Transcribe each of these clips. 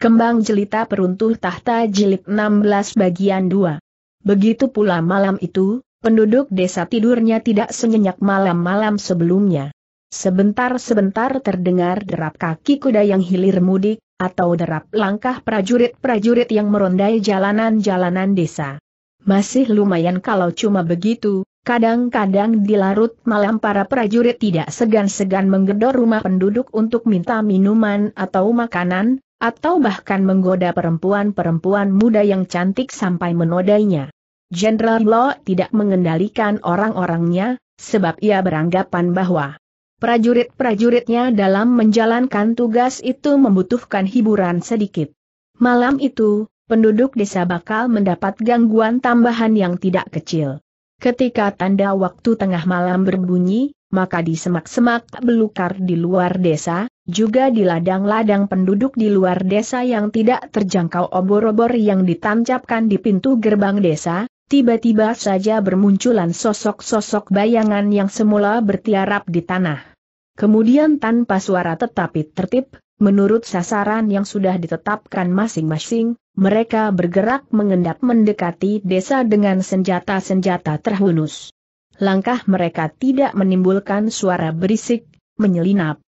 Kembang Jelita Peruntuh Tahta Jilid 16 Bagian 2 Begitu pula malam itu, penduduk desa tidurnya tidak senyenyak malam-malam sebelumnya. Sebentar-sebentar terdengar derap kaki kuda yang hilir mudik, atau derap langkah prajurit-prajurit yang merondai jalanan-jalanan desa. Masih lumayan kalau cuma begitu, kadang-kadang di larut malam para prajurit tidak segan-segan menggedor rumah penduduk untuk minta minuman atau makanan, atau bahkan menggoda perempuan-perempuan muda yang cantik sampai menodainya. Jenderal Law tidak mengendalikan orang-orangnya, sebab ia beranggapan bahwa prajurit-prajuritnya dalam menjalankan tugas itu membutuhkan hiburan sedikit. Malam itu, penduduk desa bakal mendapat gangguan tambahan yang tidak kecil. Ketika tanda waktu tengah malam berbunyi, maka di semak-semak belukar di luar desa, juga di ladang-ladang penduduk di luar desa yang tidak terjangkau obor-obor yang ditancapkan di pintu gerbang desa, tiba-tiba saja bermunculan sosok-sosok bayangan yang semula bertiarap di tanah. Kemudian tanpa suara tetapi tertib, menurut sasaran yang sudah ditetapkan masing-masing, mereka bergerak mengendap mendekati desa dengan senjata-senjata terhunus. Langkah mereka tidak menimbulkan suara berisik, menyelinap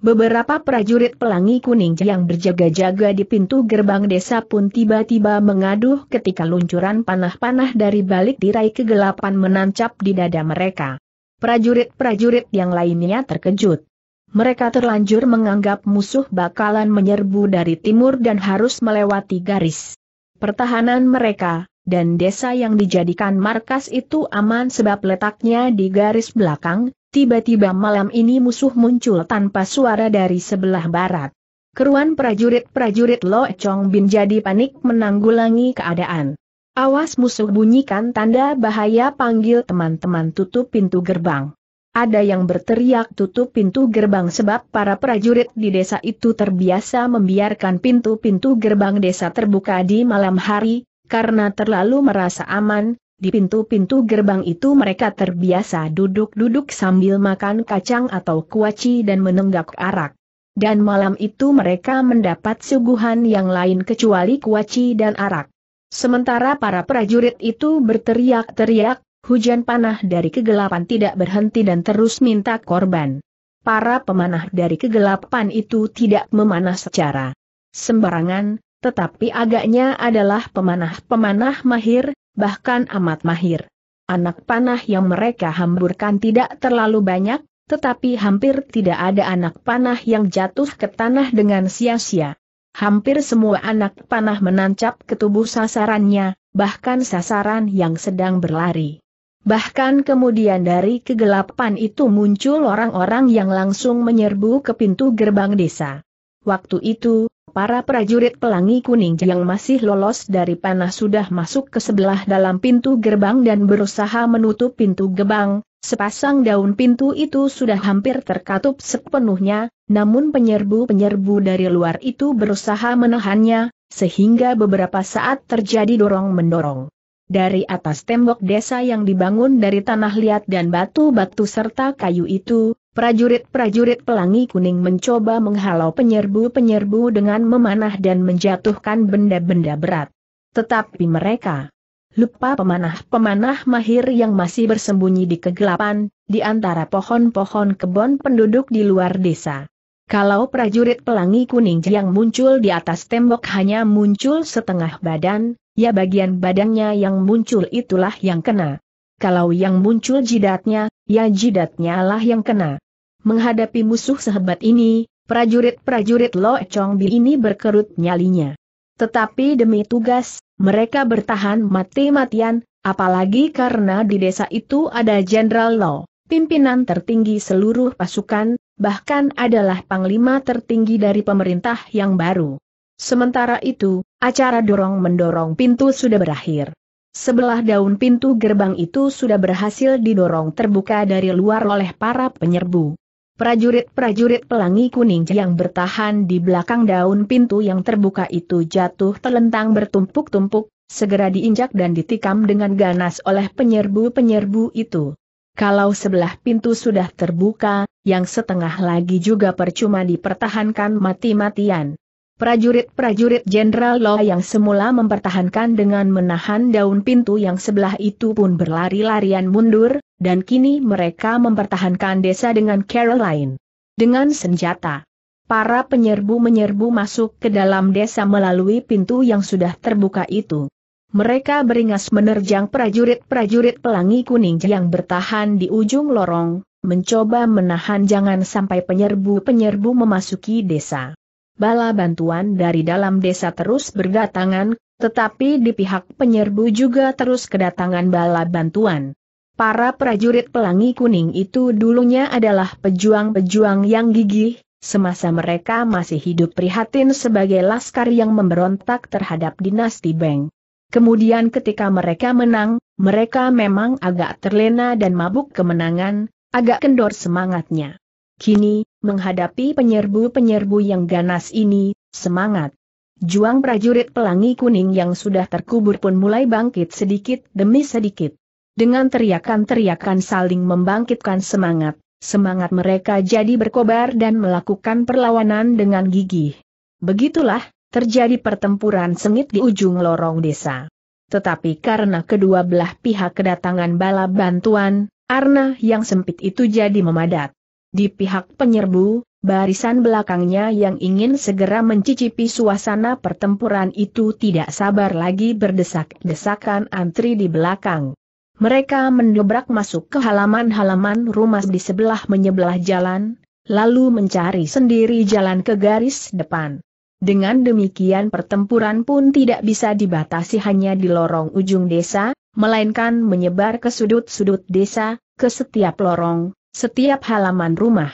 Beberapa prajurit pelangi kuning yang berjaga-jaga di pintu gerbang desa pun tiba-tiba mengaduh ketika luncuran panah-panah dari balik tirai kegelapan menancap di dada mereka. Prajurit-prajurit yang lainnya terkejut. Mereka terlanjur menganggap musuh bakalan menyerbu dari timur dan harus melewati garis pertahanan mereka, dan desa yang dijadikan markas itu aman sebab letaknya di garis belakang, tiba-tiba malam ini musuh muncul tanpa suara dari sebelah barat. Keruan prajurit-prajurit Lo Chong Bin jadi panik menanggulangi keadaan. Awas musuh bunyikan tanda bahaya panggil teman-teman tutup pintu gerbang. Ada yang berteriak tutup pintu gerbang sebab para prajurit di desa itu terbiasa membiarkan pintu-pintu gerbang desa terbuka di malam hari, karena terlalu merasa aman, di pintu-pintu gerbang itu mereka terbiasa duduk-duduk sambil makan kacang atau kuaci dan menenggak arak. Dan malam itu mereka mendapat suguhan yang lain kecuali kuaci dan arak. Sementara para prajurit itu berteriak-teriak, hujan panah dari kegelapan tidak berhenti dan terus minta korban. Para pemanah dari kegelapan itu tidak memanah secara sembarangan, tetapi agaknya adalah pemanah-pemanah mahir, bahkan amat mahir. Anak panah yang mereka hamburkan tidak terlalu banyak, tetapi hampir tidak ada anak panah yang jatuh ke tanah dengan sia-sia. Hampir semua anak panah menancap ke tubuh sasarannya, bahkan sasaran yang sedang berlari. Bahkan kemudian dari kegelapan itu muncul orang-orang yang langsung menyerbu ke pintu gerbang desa. Waktu itu, Para prajurit pelangi kuning yang masih lolos dari panah sudah masuk ke sebelah dalam pintu gerbang dan berusaha menutup pintu gerbang. sepasang daun pintu itu sudah hampir terkatup sepenuhnya, namun penyerbu-penyerbu dari luar itu berusaha menahannya, sehingga beberapa saat terjadi dorong-mendorong. Dari atas tembok desa yang dibangun dari tanah liat dan batu-batu serta kayu itu, prajurit-prajurit pelangi kuning mencoba menghalau penyerbu-penyerbu dengan memanah dan menjatuhkan benda-benda berat. Tetapi mereka lupa pemanah-pemanah mahir yang masih bersembunyi di kegelapan, di antara pohon-pohon kebon penduduk di luar desa. Kalau prajurit pelangi kuning yang muncul di atas tembok hanya muncul setengah badan, ya bagian badannya yang muncul itulah yang kena. Kalau yang muncul jidatnya, ya jidatnya lah yang kena. Menghadapi musuh sehebat ini, prajurit-prajurit Lo Chong Chongbi ini berkerut nyalinya. Tetapi demi tugas, mereka bertahan mati-matian, apalagi karena di desa itu ada Jenderal Lo, pimpinan tertinggi seluruh pasukan, bahkan adalah panglima tertinggi dari pemerintah yang baru. Sementara itu, acara dorong-mendorong pintu sudah berakhir. Sebelah daun pintu gerbang itu sudah berhasil didorong terbuka dari luar oleh para penyerbu. Prajurit-prajurit pelangi kuning yang bertahan di belakang daun pintu yang terbuka itu jatuh telentang bertumpuk-tumpuk, segera diinjak dan ditikam dengan ganas oleh penyerbu-penyerbu itu. Kalau sebelah pintu sudah terbuka, yang setengah lagi juga percuma dipertahankan mati-matian. Prajurit-prajurit Jenderal Law yang semula mempertahankan dengan menahan daun pintu yang sebelah itu pun berlari-larian mundur, dan kini mereka mempertahankan desa dengan Caroline. Dengan senjata, para penyerbu menyerbu masuk ke dalam desa melalui pintu yang sudah terbuka itu. Mereka beringas menerjang prajurit-prajurit pelangi kuning yang bertahan di ujung lorong, mencoba menahan jangan sampai penyerbu-penyerbu memasuki desa. Bala bantuan dari dalam desa terus berdatangan, tetapi di pihak penyerbu juga terus kedatangan bala bantuan. Para prajurit pelangi kuning itu dulunya adalah pejuang-pejuang yang gigih, semasa mereka masih hidup prihatin sebagai laskar yang memberontak terhadap dinasti Beng. Kemudian ketika mereka menang, mereka memang agak terlena dan mabuk kemenangan, Agak kendor semangatnya. Kini, menghadapi penyerbu-penyerbu yang ganas ini, semangat. Juang prajurit pelangi kuning yang sudah terkubur pun mulai bangkit sedikit demi sedikit. Dengan teriakan-teriakan saling membangkitkan semangat, semangat mereka jadi berkobar dan melakukan perlawanan dengan gigih. Begitulah, terjadi pertempuran sengit di ujung lorong desa. Tetapi karena kedua belah pihak kedatangan bala bantuan, Arna yang sempit itu jadi memadat. Di pihak penyerbu, barisan belakangnya yang ingin segera mencicipi suasana pertempuran itu tidak sabar lagi berdesak-desakan antri di belakang. Mereka mendobrak masuk ke halaman-halaman rumah di sebelah menyebelah jalan, lalu mencari sendiri jalan ke garis depan. Dengan demikian pertempuran pun tidak bisa dibatasi hanya di lorong ujung desa, melainkan menyebar ke sudut-sudut desa, ke setiap lorong, setiap halaman rumah.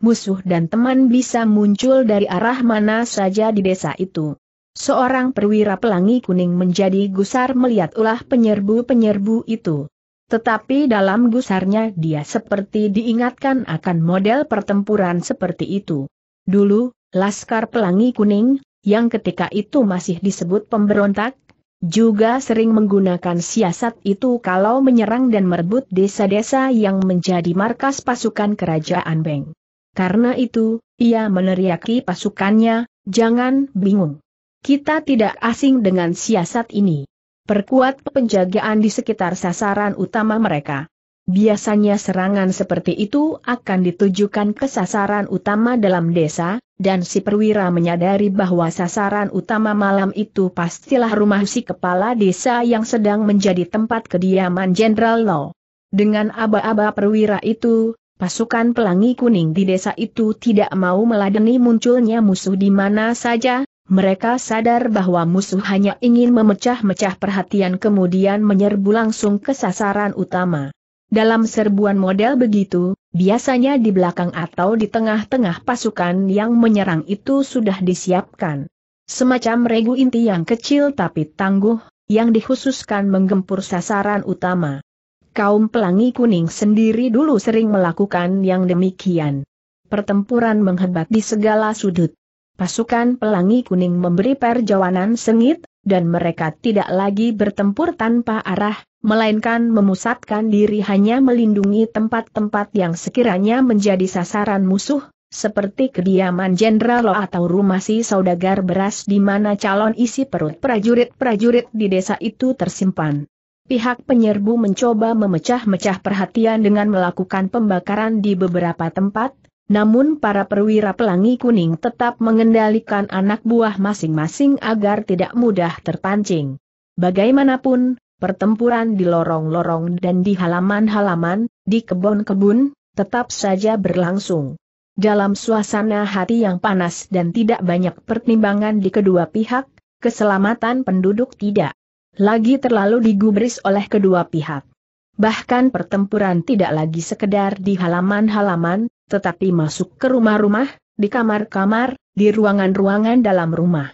Musuh dan teman bisa muncul dari arah mana saja di desa itu. Seorang perwira pelangi kuning menjadi gusar melihat ulah penyerbu-penyerbu itu. Tetapi dalam gusarnya dia seperti diingatkan akan model pertempuran seperti itu. Dulu, Laskar Pelangi Kuning, yang ketika itu masih disebut pemberontak, juga sering menggunakan siasat itu kalau menyerang dan merebut desa-desa yang menjadi markas pasukan kerajaan Beng. Karena itu, ia meneriaki pasukannya, jangan bingung. Kita tidak asing dengan siasat ini. Perkuat penjagaan di sekitar sasaran utama mereka. Biasanya serangan seperti itu akan ditujukan ke sasaran utama dalam desa, dan si perwira menyadari bahwa sasaran utama malam itu pastilah rumah si kepala desa yang sedang menjadi tempat kediaman Jenderal Lo. Dengan aba-aba perwira itu, pasukan pelangi kuning di desa itu tidak mau meladeni munculnya musuh di mana saja, mereka sadar bahwa musuh hanya ingin memecah-mecah perhatian kemudian menyerbu langsung ke sasaran utama. Dalam serbuan model begitu, biasanya di belakang atau di tengah-tengah pasukan yang menyerang itu sudah disiapkan. Semacam regu inti yang kecil tapi tangguh, yang dikhususkan menggempur sasaran utama. Kaum pelangi kuning sendiri dulu sering melakukan yang demikian. Pertempuran menghebat di segala sudut. Pasukan pelangi kuning memberi perjawanan sengit, dan mereka tidak lagi bertempur tanpa arah, melainkan memusatkan diri hanya melindungi tempat-tempat yang sekiranya menjadi sasaran musuh, seperti kediaman Jenderal atau rumah si saudagar beras di mana calon isi perut prajurit-prajurit di desa itu tersimpan. Pihak penyerbu mencoba memecah-mecah perhatian dengan melakukan pembakaran di beberapa tempat, namun para perwira pelangi kuning tetap mengendalikan anak buah masing-masing agar tidak mudah terpancing. Bagaimanapun, pertempuran di lorong-lorong dan di halaman-halaman, di kebun-kebun, tetap saja berlangsung. Dalam suasana hati yang panas dan tidak banyak pertimbangan di kedua pihak, keselamatan penduduk tidak lagi terlalu digubris oleh kedua pihak. Bahkan pertempuran tidak lagi sekedar di halaman-halaman, tetapi masuk ke rumah-rumah, di kamar-kamar, di ruangan-ruangan dalam rumah.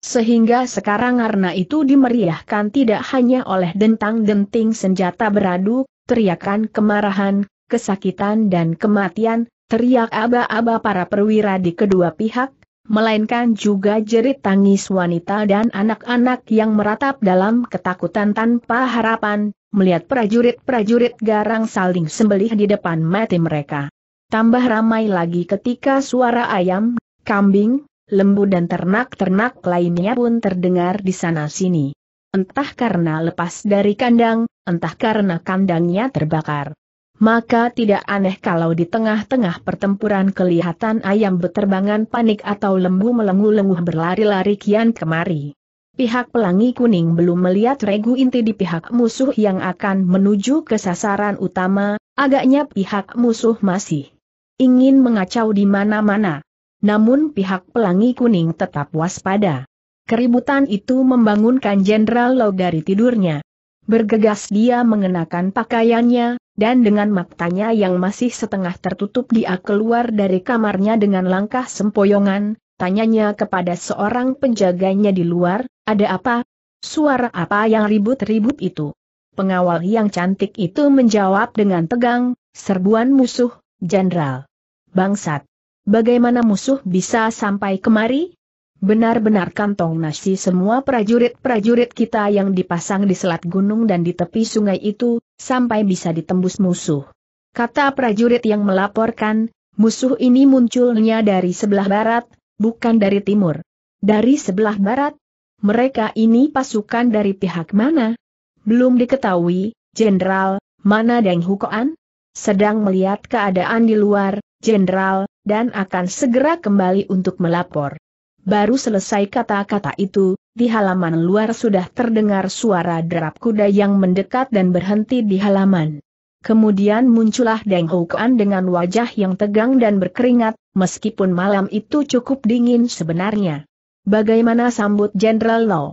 Sehingga sekarang karena itu dimeriahkan tidak hanya oleh dentang-denting senjata beradu, teriakan kemarahan, kesakitan dan kematian, teriak aba-aba para perwira di kedua pihak, melainkan juga jerit tangis wanita dan anak-anak yang meratap dalam ketakutan tanpa harapan, melihat prajurit-prajurit garang saling sembelih di depan mati mereka. Tambah ramai lagi ketika suara ayam, kambing, lembu dan ternak-ternak lainnya pun terdengar di sana-sini. Entah karena lepas dari kandang, entah karena kandangnya terbakar. Maka tidak aneh kalau di tengah-tengah pertempuran kelihatan ayam beterbangan panik atau lembu melenguh-lenguh berlari-lari kian kemari. Pihak pelangi kuning belum melihat regu inti di pihak musuh yang akan menuju ke sasaran utama, agaknya pihak musuh masih ingin mengacau di mana-mana. Namun pihak pelangi kuning tetap waspada. Keributan itu membangunkan Jenderal Lau dari tidurnya. Bergegas dia mengenakan pakaiannya, dan dengan matanya yang masih setengah tertutup dia keluar dari kamarnya dengan langkah sempoyongan, tanyanya kepada seorang penjaganya di luar, ada apa? Suara apa yang ribut-ribut itu? Pengawal yang cantik itu menjawab dengan tegang, serbuan musuh, Jenderal. Bangsat! Bagaimana musuh bisa sampai kemari? Benar-benar kantong nasi semua prajurit-prajurit kita yang dipasang di selat gunung dan di tepi sungai itu, sampai bisa ditembus musuh. Kata prajurit yang melaporkan, musuh ini munculnya dari sebelah barat, bukan dari timur. Dari sebelah barat? Mereka ini pasukan dari pihak mana? Belum diketahui, Jenderal, mana Deng Hukoan? sedang melihat keadaan di luar, jenderal, dan akan segera kembali untuk melapor. Baru selesai kata-kata itu, di halaman luar sudah terdengar suara derap kuda yang mendekat dan berhenti di halaman. Kemudian muncullah Deng Hukuan dengan wajah yang tegang dan berkeringat, meskipun malam itu cukup dingin sebenarnya. Bagaimana sambut Jenderal Lo?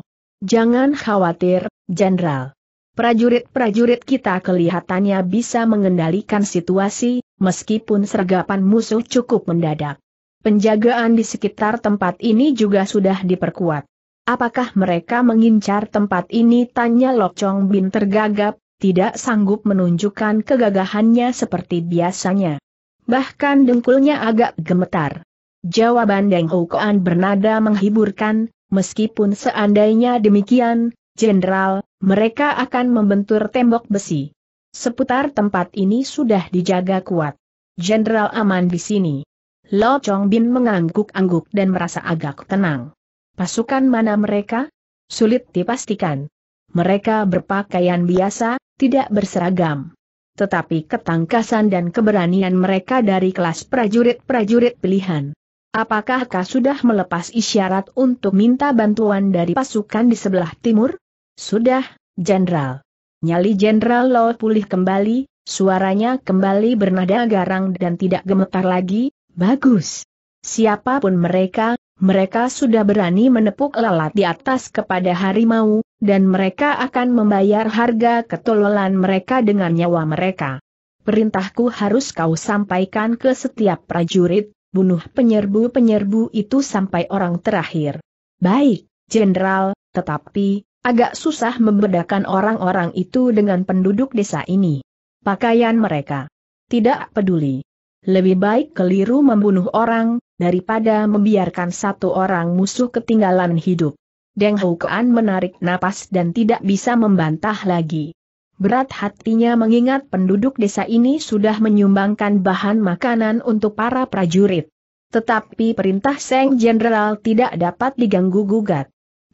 Jangan khawatir, Jenderal prajurit-prajurit kita kelihatannya bisa mengendalikan situasi, meskipun sergapan musuh cukup mendadak. Penjagaan di sekitar tempat ini juga sudah diperkuat. Apakah mereka mengincar tempat ini? Tanya Lok Chong Bin tergagap, tidak sanggup menunjukkan kegagahannya seperti biasanya. Bahkan dengkulnya agak gemetar. Jawaban Deng Houkoan bernada menghiburkan, meskipun seandainya demikian, Jenderal, mereka akan membentur tembok besi. Seputar tempat ini sudah dijaga kuat. Jenderal aman di sini. Lo Chong Bin mengangguk-angguk dan merasa agak tenang. Pasukan mana mereka? Sulit dipastikan. Mereka berpakaian biasa, tidak berseragam. Tetapi ketangkasan dan keberanian mereka dari kelas prajurit-prajurit pilihan. Apakah kau sudah melepas isyarat untuk minta bantuan dari pasukan di sebelah timur? Sudah, Jenderal. Nyali Jenderal Lo pulih kembali, suaranya kembali bernada garang dan tidak gemetar lagi, bagus. Siapapun mereka, mereka sudah berani menepuk lalat di atas kepada harimau, dan mereka akan membayar harga ketololan mereka dengan nyawa mereka. Perintahku harus kau sampaikan ke setiap prajurit, bunuh penyerbu-penyerbu itu sampai orang terakhir. Baik, Jenderal, tetapi, Agak susah membedakan orang-orang itu dengan penduduk desa ini. Pakaian mereka. Tidak peduli. Lebih baik keliru membunuh orang, daripada membiarkan satu orang musuh ketinggalan hidup. Deng Hukuan menarik napas dan tidak bisa membantah lagi. Berat hatinya mengingat penduduk desa ini sudah menyumbangkan bahan makanan untuk para prajurit. Tetapi perintah Seng Jenderal tidak dapat diganggu-gugat.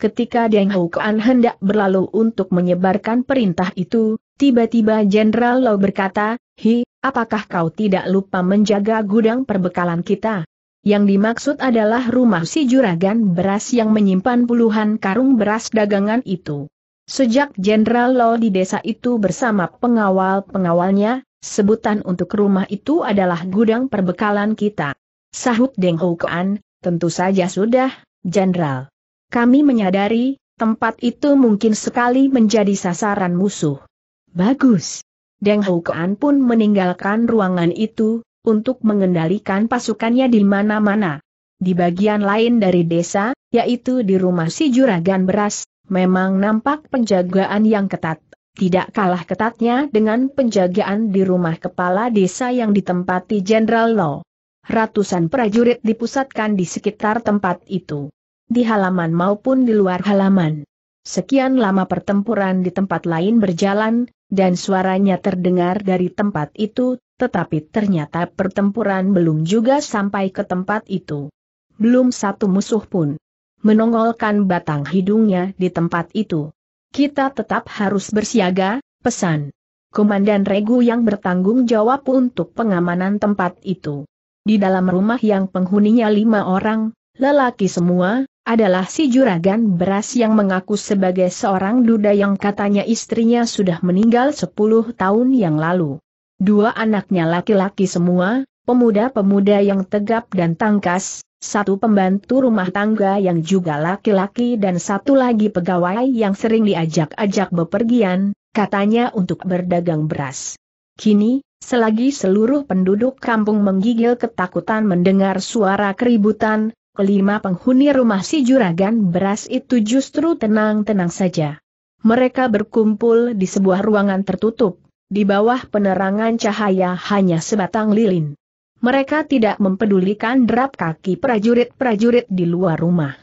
Ketika Deng Hukuan hendak berlalu untuk menyebarkan perintah itu, tiba-tiba Jenderal Lau berkata, Hi, apakah kau tidak lupa menjaga gudang perbekalan kita? Yang dimaksud adalah rumah si juragan beras yang menyimpan puluhan karung beras dagangan itu. Sejak Jenderal Lo di desa itu bersama pengawal-pengawalnya, sebutan untuk rumah itu adalah gudang perbekalan kita. Sahut Deng Hukuan, tentu saja sudah, Jenderal. Kami menyadari, tempat itu mungkin sekali menjadi sasaran musuh. Bagus. Deng Houkean pun meninggalkan ruangan itu, untuk mengendalikan pasukannya di mana-mana. Di bagian lain dari desa, yaitu di rumah si juragan beras, memang nampak penjagaan yang ketat. Tidak kalah ketatnya dengan penjagaan di rumah kepala desa yang ditempati Jenderal Lo. Ratusan prajurit dipusatkan di sekitar tempat itu di halaman maupun di luar halaman. Sekian lama pertempuran di tempat lain berjalan, dan suaranya terdengar dari tempat itu, tetapi ternyata pertempuran belum juga sampai ke tempat itu. Belum satu musuh pun menongolkan batang hidungnya di tempat itu. Kita tetap harus bersiaga, pesan. Komandan Regu yang bertanggung jawab untuk pengamanan tempat itu. Di dalam rumah yang penghuninya lima orang, lelaki semua, adalah si juragan beras yang mengaku sebagai seorang duda yang katanya istrinya sudah meninggal 10 tahun yang lalu. Dua anaknya laki-laki semua, pemuda-pemuda yang tegap dan tangkas, satu pembantu rumah tangga yang juga laki-laki dan satu lagi pegawai yang sering diajak-ajak bepergian, katanya untuk berdagang beras. Kini, selagi seluruh penduduk kampung menggigil ketakutan mendengar suara keributan, kelima penghuni rumah si juragan beras itu justru tenang-tenang saja. Mereka berkumpul di sebuah ruangan tertutup, di bawah penerangan cahaya hanya sebatang lilin. Mereka tidak mempedulikan derap kaki prajurit-prajurit di luar rumah.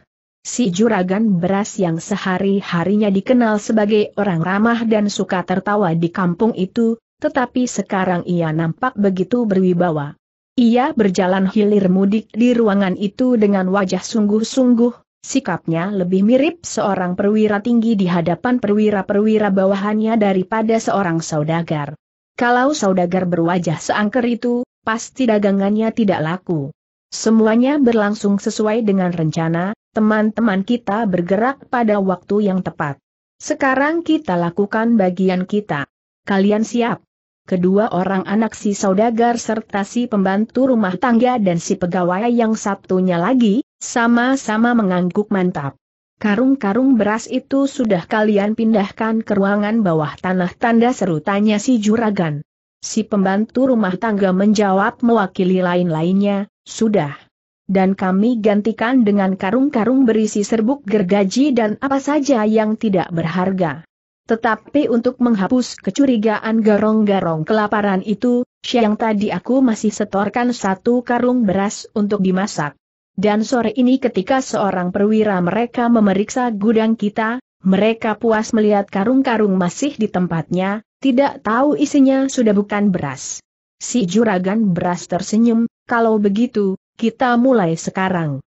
Si juragan beras yang sehari-harinya dikenal sebagai orang ramah dan suka tertawa di kampung itu, tetapi sekarang ia nampak begitu berwibawa. Ia berjalan hilir mudik di ruangan itu dengan wajah sungguh-sungguh, sikapnya lebih mirip seorang perwira tinggi di hadapan perwira-perwira bawahannya daripada seorang saudagar. Kalau saudagar berwajah seangker itu, pasti dagangannya tidak laku. Semuanya berlangsung sesuai dengan rencana, teman-teman kita bergerak pada waktu yang tepat. Sekarang kita lakukan bagian kita. Kalian siap? kedua orang anak si saudagar serta si pembantu rumah tangga dan si pegawai yang satunya lagi, sama-sama mengangguk mantap. Karung-karung beras itu sudah kalian pindahkan ke ruangan bawah tanah tanda seru tanya si juragan. Si pembantu rumah tangga menjawab mewakili lain-lainnya, sudah. Dan kami gantikan dengan karung-karung berisi serbuk gergaji dan apa saja yang tidak berharga. Tetapi untuk menghapus kecurigaan garong-garong kelaparan itu, siang tadi aku masih setorkan satu karung beras untuk dimasak. Dan sore ini ketika seorang perwira mereka memeriksa gudang kita, mereka puas melihat karung-karung masih di tempatnya, tidak tahu isinya sudah bukan beras. Si juragan beras tersenyum, kalau begitu, kita mulai sekarang.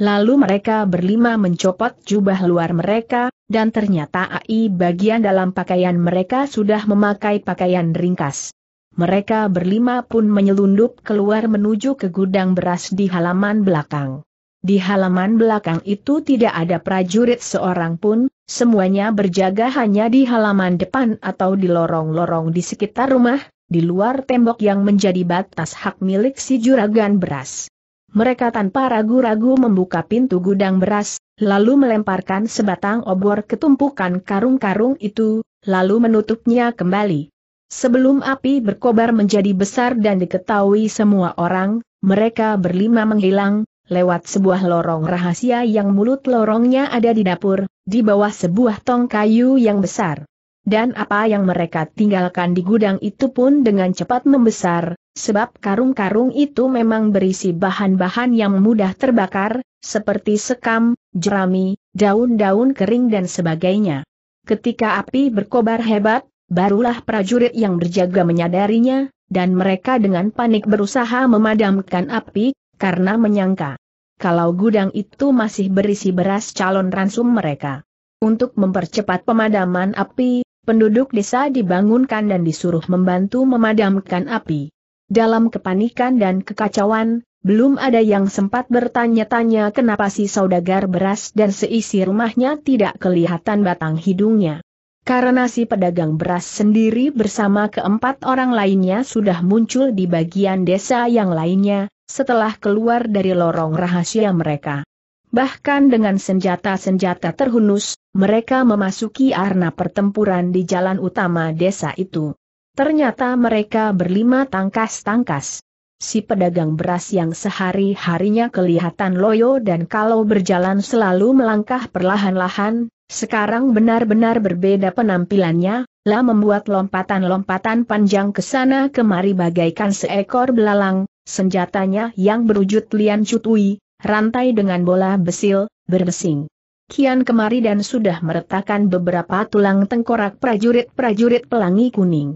Lalu mereka berlima mencopot jubah luar mereka, dan ternyata AI bagian dalam pakaian mereka sudah memakai pakaian ringkas. Mereka berlima pun menyelundup keluar menuju ke gudang beras di halaman belakang. Di halaman belakang itu tidak ada prajurit seorang pun, semuanya berjaga hanya di halaman depan atau di lorong-lorong di sekitar rumah, di luar tembok yang menjadi batas hak milik si juragan beras. Mereka tanpa ragu-ragu membuka pintu gudang beras, lalu melemparkan sebatang obor ketumpukan karung-karung itu, lalu menutupnya kembali. Sebelum api berkobar menjadi besar dan diketahui semua orang, mereka berlima menghilang, lewat sebuah lorong rahasia yang mulut lorongnya ada di dapur, di bawah sebuah tong kayu yang besar. Dan apa yang mereka tinggalkan di gudang itu pun dengan cepat membesar, Sebab karung-karung itu memang berisi bahan-bahan yang mudah terbakar, seperti sekam, jerami, daun-daun kering dan sebagainya. Ketika api berkobar hebat, barulah prajurit yang berjaga menyadarinya, dan mereka dengan panik berusaha memadamkan api, karena menyangka kalau gudang itu masih berisi beras calon ransum mereka. Untuk mempercepat pemadaman api, penduduk desa dibangunkan dan disuruh membantu memadamkan api. Dalam kepanikan dan kekacauan, belum ada yang sempat bertanya-tanya kenapa si saudagar beras dan seisi rumahnya tidak kelihatan batang hidungnya. Karena si pedagang beras sendiri bersama keempat orang lainnya sudah muncul di bagian desa yang lainnya, setelah keluar dari lorong rahasia mereka. Bahkan dengan senjata-senjata terhunus, mereka memasuki arena pertempuran di jalan utama desa itu. Ternyata mereka berlima tangkas-tangkas. Si pedagang beras yang sehari-harinya kelihatan loyo dan kalau berjalan selalu melangkah perlahan-lahan, sekarang benar-benar berbeda penampilannya, lah membuat lompatan-lompatan panjang ke sana kemari bagaikan seekor belalang, senjatanya yang berwujud lian cutui, rantai dengan bola besil, berdesing. Kian kemari dan sudah meretakan beberapa tulang tengkorak prajurit-prajurit pelangi kuning.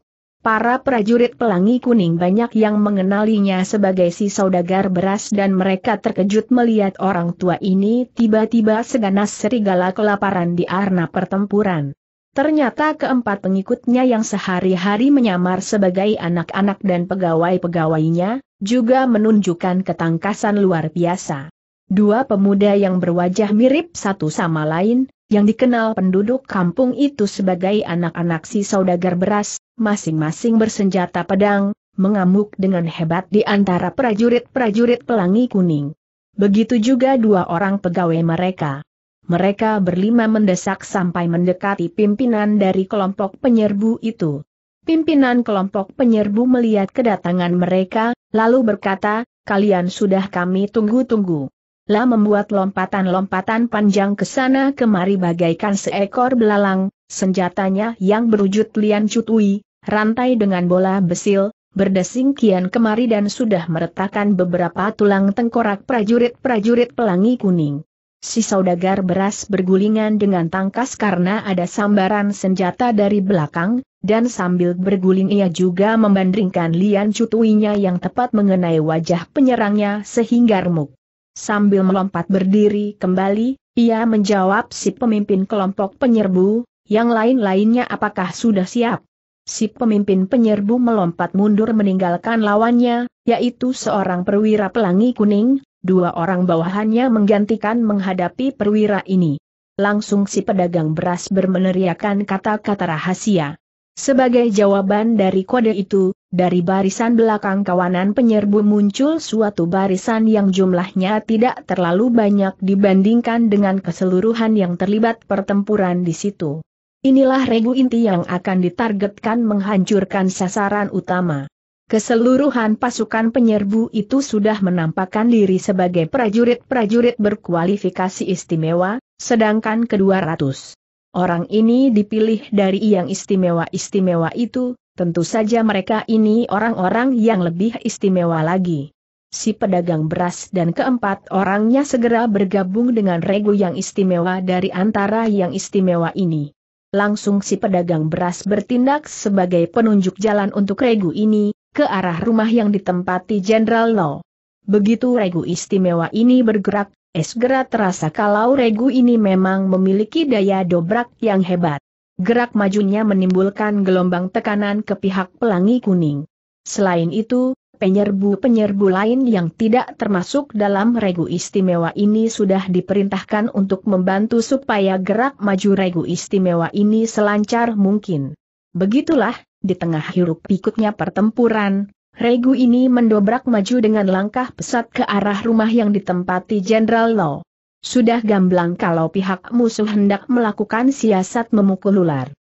Para prajurit pelangi kuning banyak yang mengenalinya sebagai si saudagar beras dan mereka terkejut melihat orang tua ini tiba-tiba seganas serigala kelaparan di arena pertempuran. Ternyata keempat pengikutnya yang sehari-hari menyamar sebagai anak-anak dan pegawai-pegawainya, juga menunjukkan ketangkasan luar biasa. Dua pemuda yang berwajah mirip satu sama lain, yang dikenal penduduk kampung itu sebagai anak-anak si saudagar beras, masing-masing bersenjata pedang, mengamuk dengan hebat di antara prajurit-prajurit pelangi kuning. Begitu juga dua orang pegawai mereka. Mereka berlima mendesak sampai mendekati pimpinan dari kelompok penyerbu itu. Pimpinan kelompok penyerbu melihat kedatangan mereka, lalu berkata, kalian sudah kami tunggu-tunggu. Lah membuat lompatan-lompatan panjang ke sana kemari bagaikan seekor belalang, senjatanya yang berwujud lian cutui, rantai dengan bola besil, berdesing kian kemari dan sudah meretakkan beberapa tulang tengkorak prajurit-prajurit pelangi kuning. Si saudagar beras bergulingan dengan tangkas karena ada sambaran senjata dari belakang, dan sambil berguling ia juga membandingkan lian cutuinya yang tepat mengenai wajah penyerangnya sehingga remuk. Sambil melompat berdiri kembali, ia menjawab si pemimpin kelompok penyerbu, yang lain-lainnya apakah sudah siap? Si pemimpin penyerbu melompat mundur meninggalkan lawannya, yaitu seorang perwira pelangi kuning, dua orang bawahannya menggantikan menghadapi perwira ini. Langsung si pedagang beras bermeneriakan kata-kata rahasia. Sebagai jawaban dari kode itu, dari barisan belakang kawanan penyerbu muncul suatu barisan yang jumlahnya tidak terlalu banyak dibandingkan dengan keseluruhan yang terlibat pertempuran di situ. Inilah regu inti yang akan ditargetkan menghancurkan sasaran utama. Keseluruhan pasukan penyerbu itu sudah menampakkan diri sebagai prajurit-prajurit berkualifikasi istimewa, sedangkan ke-200 orang ini dipilih dari yang istimewa-istimewa itu, tentu saja mereka ini orang-orang yang lebih istimewa lagi. Si pedagang beras dan keempat orangnya segera bergabung dengan regu yang istimewa dari antara yang istimewa ini langsung si pedagang beras bertindak sebagai penunjuk jalan untuk regu ini, ke arah rumah yang ditempati Jenderal Law. Begitu regu istimewa ini bergerak, esgera segera terasa kalau regu ini memang memiliki daya dobrak yang hebat. Gerak majunya menimbulkan gelombang tekanan ke pihak pelangi kuning. Selain itu, Penyerbu-penyerbu lain yang tidak termasuk dalam regu istimewa ini sudah diperintahkan untuk membantu supaya gerak maju regu istimewa ini selancar mungkin. Begitulah, di tengah hiruk pikuknya pertempuran, regu ini mendobrak maju dengan langkah pesat ke arah rumah yang ditempati Jenderal Law. Sudah gamblang kalau pihak musuh hendak melakukan siasat memukul ular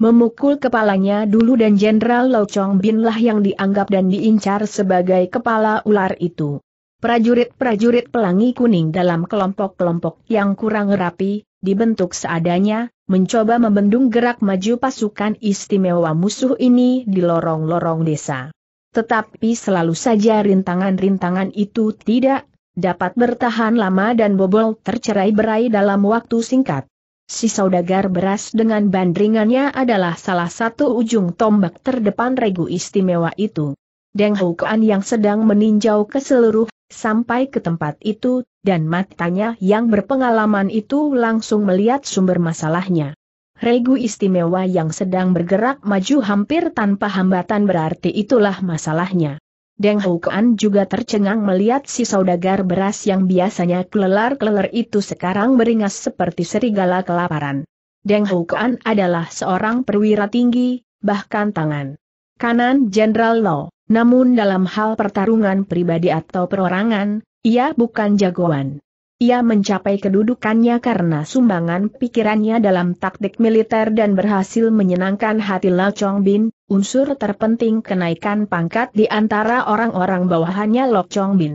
memukul kepalanya dulu dan Jenderal Lau Chong Bin lah yang dianggap dan diincar sebagai kepala ular itu. Prajurit-prajurit pelangi kuning dalam kelompok-kelompok yang kurang rapi, dibentuk seadanya, mencoba membendung gerak maju pasukan istimewa musuh ini di lorong-lorong desa. Tetapi selalu saja rintangan-rintangan itu tidak dapat bertahan lama dan bobol tercerai berai dalam waktu singkat. Si saudagar beras dengan bandringannya adalah salah satu ujung tombak terdepan regu istimewa itu. Deng Hukuan yang sedang meninjau ke seluruh, sampai ke tempat itu, dan matanya yang berpengalaman itu langsung melihat sumber masalahnya. Regu istimewa yang sedang bergerak maju hampir tanpa hambatan berarti itulah masalahnya. Deng Hukuan juga tercengang melihat si saudagar beras yang biasanya kelelar-keleler itu sekarang beringas seperti serigala kelaparan. Deng Hukuan adalah seorang perwira tinggi, bahkan tangan kanan Jenderal Law, namun dalam hal pertarungan pribadi atau perorangan, ia bukan jagoan. Ia mencapai kedudukannya karena sumbangan pikirannya dalam taktik militer dan berhasil menyenangkan hati Lao Chong Bin, unsur terpenting kenaikan pangkat di antara orang-orang bawahannya Lok Chong Bin.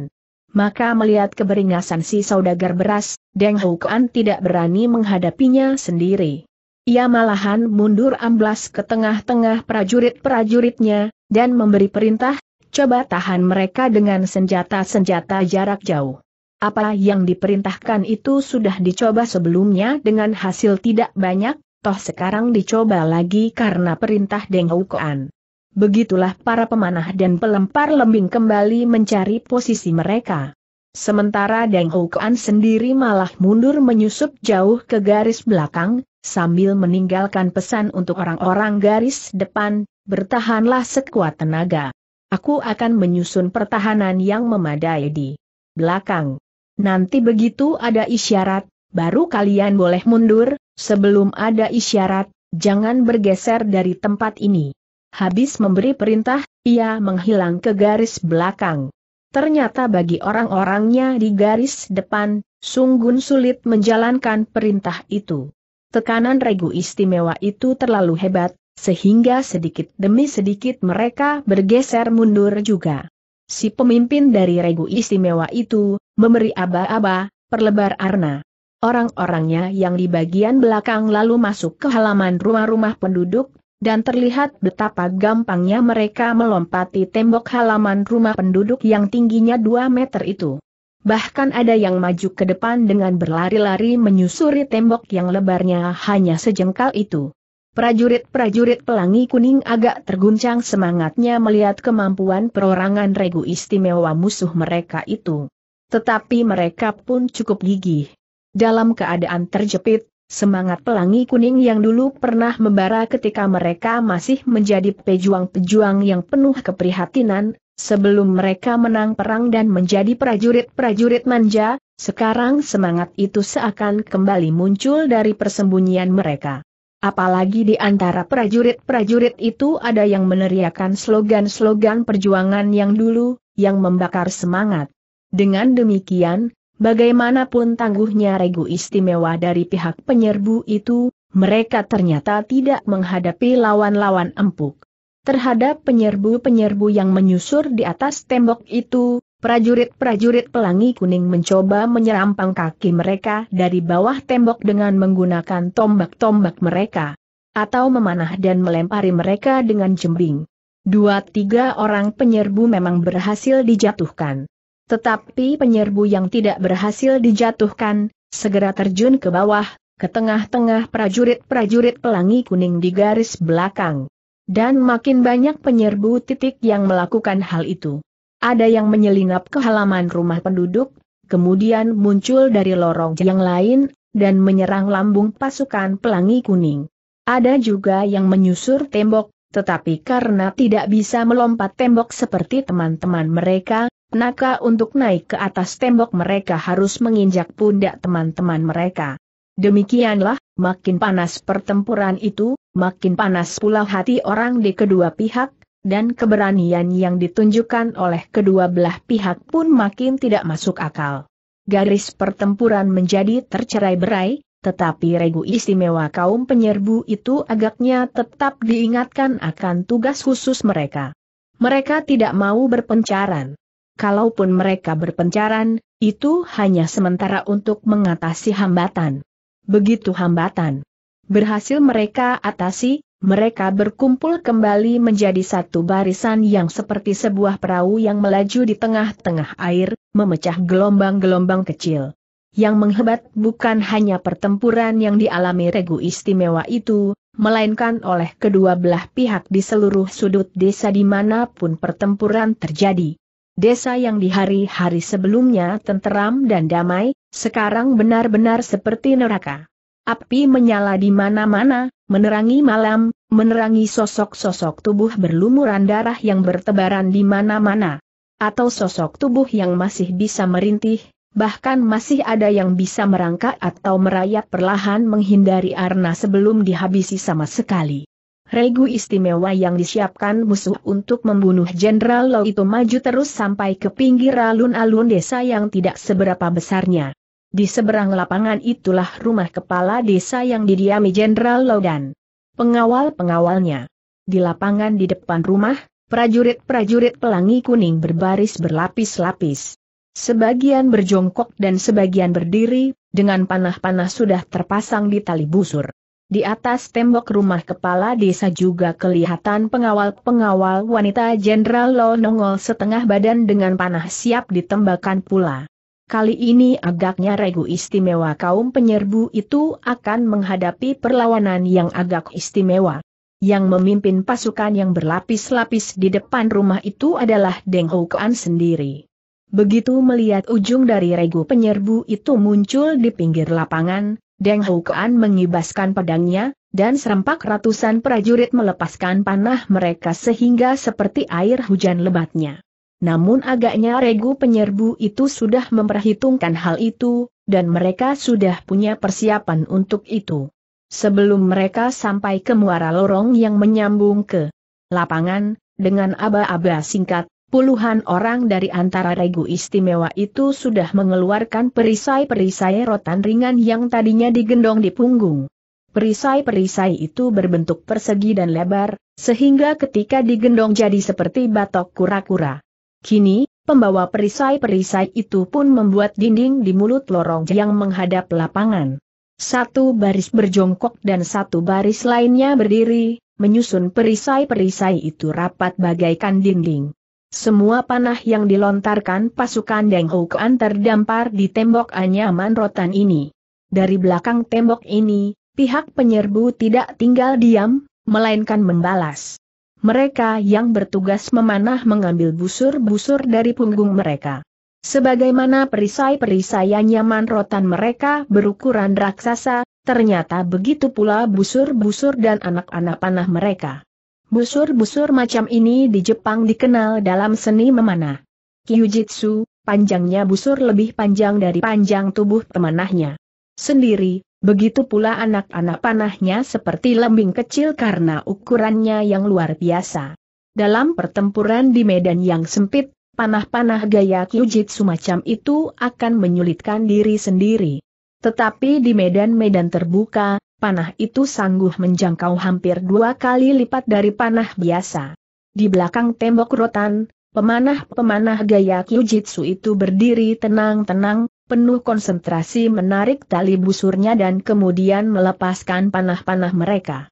Maka melihat keberingasan si saudagar beras, Deng Hukuan tidak berani menghadapinya sendiri. Ia malahan mundur amblas ke tengah-tengah prajurit-prajuritnya, dan memberi perintah, coba tahan mereka dengan senjata-senjata jarak jauh. Apa yang diperintahkan itu sudah dicoba sebelumnya dengan hasil tidak banyak, toh sekarang dicoba lagi karena perintah Deng Hukuan. Begitulah para pemanah dan pelempar lembing kembali mencari posisi mereka. Sementara Deng Hukuan sendiri malah mundur menyusup jauh ke garis belakang, sambil meninggalkan pesan untuk orang-orang garis depan, bertahanlah sekuat tenaga. Aku akan menyusun pertahanan yang memadai di belakang. Nanti begitu ada isyarat, baru kalian boleh mundur, sebelum ada isyarat, jangan bergeser dari tempat ini. Habis memberi perintah, ia menghilang ke garis belakang. Ternyata bagi orang-orangnya di garis depan, sungguh sulit menjalankan perintah itu. Tekanan regu istimewa itu terlalu hebat, sehingga sedikit demi sedikit mereka bergeser mundur juga. Si pemimpin dari regu istimewa itu, memberi aba-aba, perlebar arna orang-orangnya yang di bagian belakang lalu masuk ke halaman rumah-rumah penduduk, dan terlihat betapa gampangnya mereka melompati tembok halaman rumah penduduk yang tingginya 2 meter itu. Bahkan ada yang maju ke depan dengan berlari-lari menyusuri tembok yang lebarnya hanya sejengkal itu. Prajurit-prajurit pelangi kuning agak terguncang semangatnya melihat kemampuan perorangan regu istimewa musuh mereka itu. Tetapi mereka pun cukup gigih dalam keadaan terjepit, semangat pelangi kuning yang dulu pernah membara ketika mereka masih menjadi pejuang-pejuang yang penuh keprihatinan, sebelum mereka menang perang dan menjadi prajurit-prajurit manja, sekarang semangat itu seakan kembali muncul dari persembunyian mereka. Apalagi di antara prajurit-prajurit itu ada yang meneriakan slogan-slogan perjuangan yang dulu, yang membakar semangat. Dengan demikian, Bagaimanapun tangguhnya regu istimewa dari pihak penyerbu itu, mereka ternyata tidak menghadapi lawan-lawan empuk. Terhadap penyerbu-penyerbu yang menyusur di atas tembok itu, prajurit-prajurit pelangi kuning mencoba menyerampang kaki mereka dari bawah tembok dengan menggunakan tombak-tombak mereka. Atau memanah dan melempari mereka dengan jembing. Dua tiga orang penyerbu memang berhasil dijatuhkan. Tetapi penyerbu yang tidak berhasil dijatuhkan, segera terjun ke bawah, ke tengah-tengah prajurit-prajurit pelangi kuning di garis belakang. Dan makin banyak penyerbu titik yang melakukan hal itu. Ada yang menyelinap ke halaman rumah penduduk, kemudian muncul dari lorong yang lain, dan menyerang lambung pasukan pelangi kuning. Ada juga yang menyusur tembok, tetapi karena tidak bisa melompat tembok seperti teman-teman mereka, maka untuk naik ke atas tembok mereka harus menginjak pundak teman-teman mereka. Demikianlah, makin panas pertempuran itu, makin panas pula hati orang di kedua pihak, dan keberanian yang ditunjukkan oleh kedua belah pihak pun makin tidak masuk akal. Garis pertempuran menjadi tercerai-berai, tetapi regu istimewa kaum penyerbu itu agaknya tetap diingatkan akan tugas khusus mereka. Mereka tidak mau berpencaran. Kalaupun mereka berpencaran, itu hanya sementara untuk mengatasi hambatan. Begitu hambatan berhasil mereka atasi, mereka berkumpul kembali menjadi satu barisan yang seperti sebuah perahu yang melaju di tengah-tengah air, memecah gelombang-gelombang kecil. Yang menghebat bukan hanya pertempuran yang dialami regu istimewa itu, melainkan oleh kedua belah pihak di seluruh sudut desa dimanapun pertempuran terjadi. Desa yang di hari-hari sebelumnya tenteram dan damai, sekarang benar-benar seperti neraka. Api menyala di mana-mana, menerangi malam, menerangi sosok-sosok tubuh berlumuran darah yang bertebaran di mana-mana. Atau sosok tubuh yang masih bisa merintih, Bahkan masih ada yang bisa merangkak atau merayap perlahan menghindari arna sebelum dihabisi sama sekali. Regu istimewa yang disiapkan musuh untuk membunuh Jenderal Lo itu maju terus sampai ke pinggir alun-alun desa yang tidak seberapa besarnya. Di seberang lapangan itulah rumah kepala desa yang didiami Jenderal Lo dan pengawal-pengawalnya. Di lapangan di depan rumah, prajurit-prajurit pelangi kuning berbaris berlapis-lapis. Sebagian berjongkok dan sebagian berdiri, dengan panah-panah sudah terpasang di tali busur. Di atas tembok rumah kepala desa juga kelihatan pengawal-pengawal wanita Jenderal Lo nongol setengah badan dengan panah siap ditembakkan pula. Kali ini agaknya regu istimewa kaum penyerbu itu akan menghadapi perlawanan yang agak istimewa. Yang memimpin pasukan yang berlapis-lapis di depan rumah itu adalah Deng Kuan sendiri. Begitu melihat ujung dari regu penyerbu itu muncul di pinggir lapangan, Deng Hukuan mengibaskan pedangnya, dan serempak ratusan prajurit melepaskan panah mereka sehingga seperti air hujan lebatnya. Namun agaknya regu penyerbu itu sudah memperhitungkan hal itu, dan mereka sudah punya persiapan untuk itu. Sebelum mereka sampai ke muara lorong yang menyambung ke lapangan, dengan aba-aba singkat, Puluhan orang dari antara regu istimewa itu sudah mengeluarkan perisai-perisai rotan ringan yang tadinya digendong di punggung. Perisai-perisai itu berbentuk persegi dan lebar, sehingga ketika digendong jadi seperti batok kura-kura. Kini, pembawa perisai-perisai itu pun membuat dinding di mulut lorong yang menghadap lapangan. Satu baris berjongkok dan satu baris lainnya berdiri, menyusun perisai-perisai itu rapat bagaikan dinding. Semua panah yang dilontarkan pasukan Deng Hukuan terdampar di tembok anyaman rotan ini. Dari belakang tembok ini, pihak penyerbu tidak tinggal diam, melainkan membalas. Mereka yang bertugas memanah mengambil busur-busur dari punggung mereka. Sebagaimana perisai-perisai anyaman rotan mereka berukuran raksasa, ternyata begitu pula busur-busur dan anak-anak panah mereka. Busur-busur macam ini di Jepang dikenal dalam seni memanah. Kyujitsu, panjangnya busur lebih panjang dari panjang tubuh pemanahnya. Sendiri, begitu pula anak-anak panahnya seperti lembing kecil karena ukurannya yang luar biasa. Dalam pertempuran di medan yang sempit, panah-panah gaya kyujitsu macam itu akan menyulitkan diri sendiri. Tetapi di medan-medan terbuka, panah itu sangguh menjangkau hampir dua kali lipat dari panah biasa. Di belakang tembok rotan, pemanah-pemanah gaya kyujitsu itu berdiri tenang-tenang, penuh konsentrasi menarik tali busurnya dan kemudian melepaskan panah-panah mereka.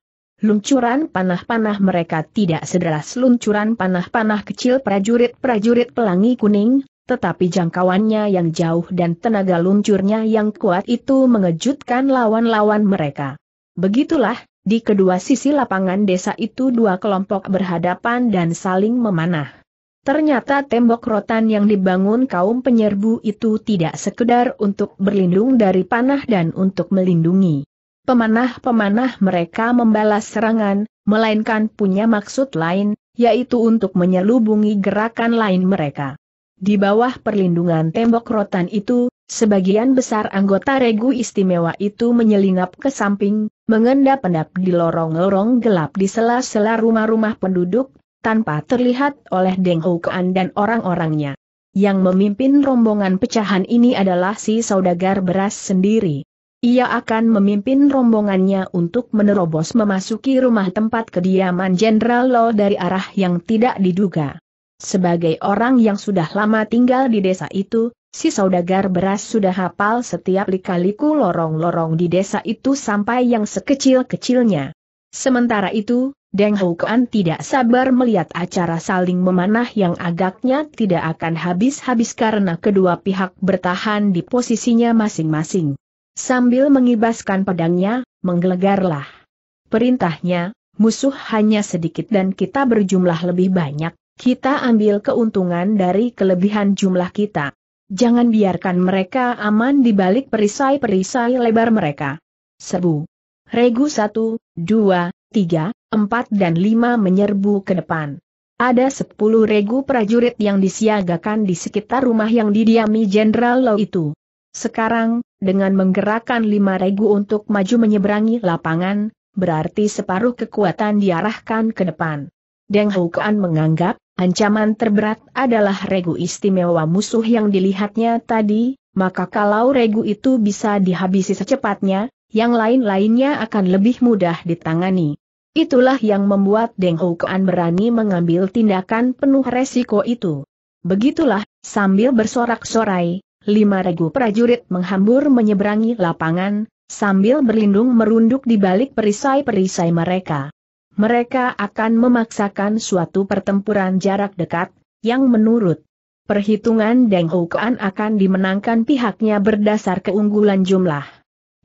Luncuran panah-panah mereka tidak sederas luncuran panah-panah kecil prajurit-prajurit pelangi kuning, tetapi jangkauannya yang jauh dan tenaga luncurnya yang kuat itu mengejutkan lawan-lawan mereka. Begitulah, di kedua sisi lapangan desa itu dua kelompok berhadapan dan saling memanah. Ternyata tembok rotan yang dibangun kaum penyerbu itu tidak sekedar untuk berlindung dari panah dan untuk melindungi. Pemanah-pemanah mereka membalas serangan, melainkan punya maksud lain, yaitu untuk menyelubungi gerakan lain mereka. Di bawah perlindungan tembok rotan itu, sebagian besar anggota regu istimewa itu menyelinap ke samping, mengendap-endap di lorong-lorong gelap di sela-sela rumah-rumah penduduk, tanpa terlihat oleh Deng Houkuan dan orang-orangnya. Yang memimpin rombongan pecahan ini adalah si saudagar beras sendiri. Ia akan memimpin rombongannya untuk menerobos memasuki rumah tempat kediaman Jenderal Lo dari arah yang tidak diduga. Sebagai orang yang sudah lama tinggal di desa itu, si saudagar beras sudah hafal setiap likaliku lorong-lorong di desa itu sampai yang sekecil-kecilnya. Sementara itu, Deng Hukuan tidak sabar melihat acara saling memanah yang agaknya tidak akan habis-habis karena kedua pihak bertahan di posisinya masing-masing. Sambil mengibaskan pedangnya, menggelegarlah. Perintahnya, musuh hanya sedikit dan kita berjumlah lebih banyak, kita ambil keuntungan dari kelebihan jumlah kita. Jangan biarkan mereka aman di balik perisai-perisai lebar mereka. Serbu. Regu 1, 2, 3, 4 dan 5 menyerbu ke depan. Ada 10 regu prajurit yang disiagakan di sekitar rumah yang didiami Jenderal Law itu. Sekarang, dengan menggerakkan 5 regu untuk maju menyeberangi lapangan, berarti separuh kekuatan diarahkan ke depan. Deng Hukuan menganggap, Ancaman terberat adalah regu istimewa musuh yang dilihatnya tadi, maka kalau regu itu bisa dihabisi secepatnya, yang lain-lainnya akan lebih mudah ditangani. Itulah yang membuat Deng Kuan berani mengambil tindakan penuh resiko itu. Begitulah, sambil bersorak-sorai, lima regu prajurit menghambur menyeberangi lapangan, sambil berlindung merunduk di balik perisai-perisai mereka mereka akan memaksakan suatu pertempuran jarak dekat, yang menurut perhitungan Deng Houkuan akan dimenangkan pihaknya berdasar keunggulan jumlah.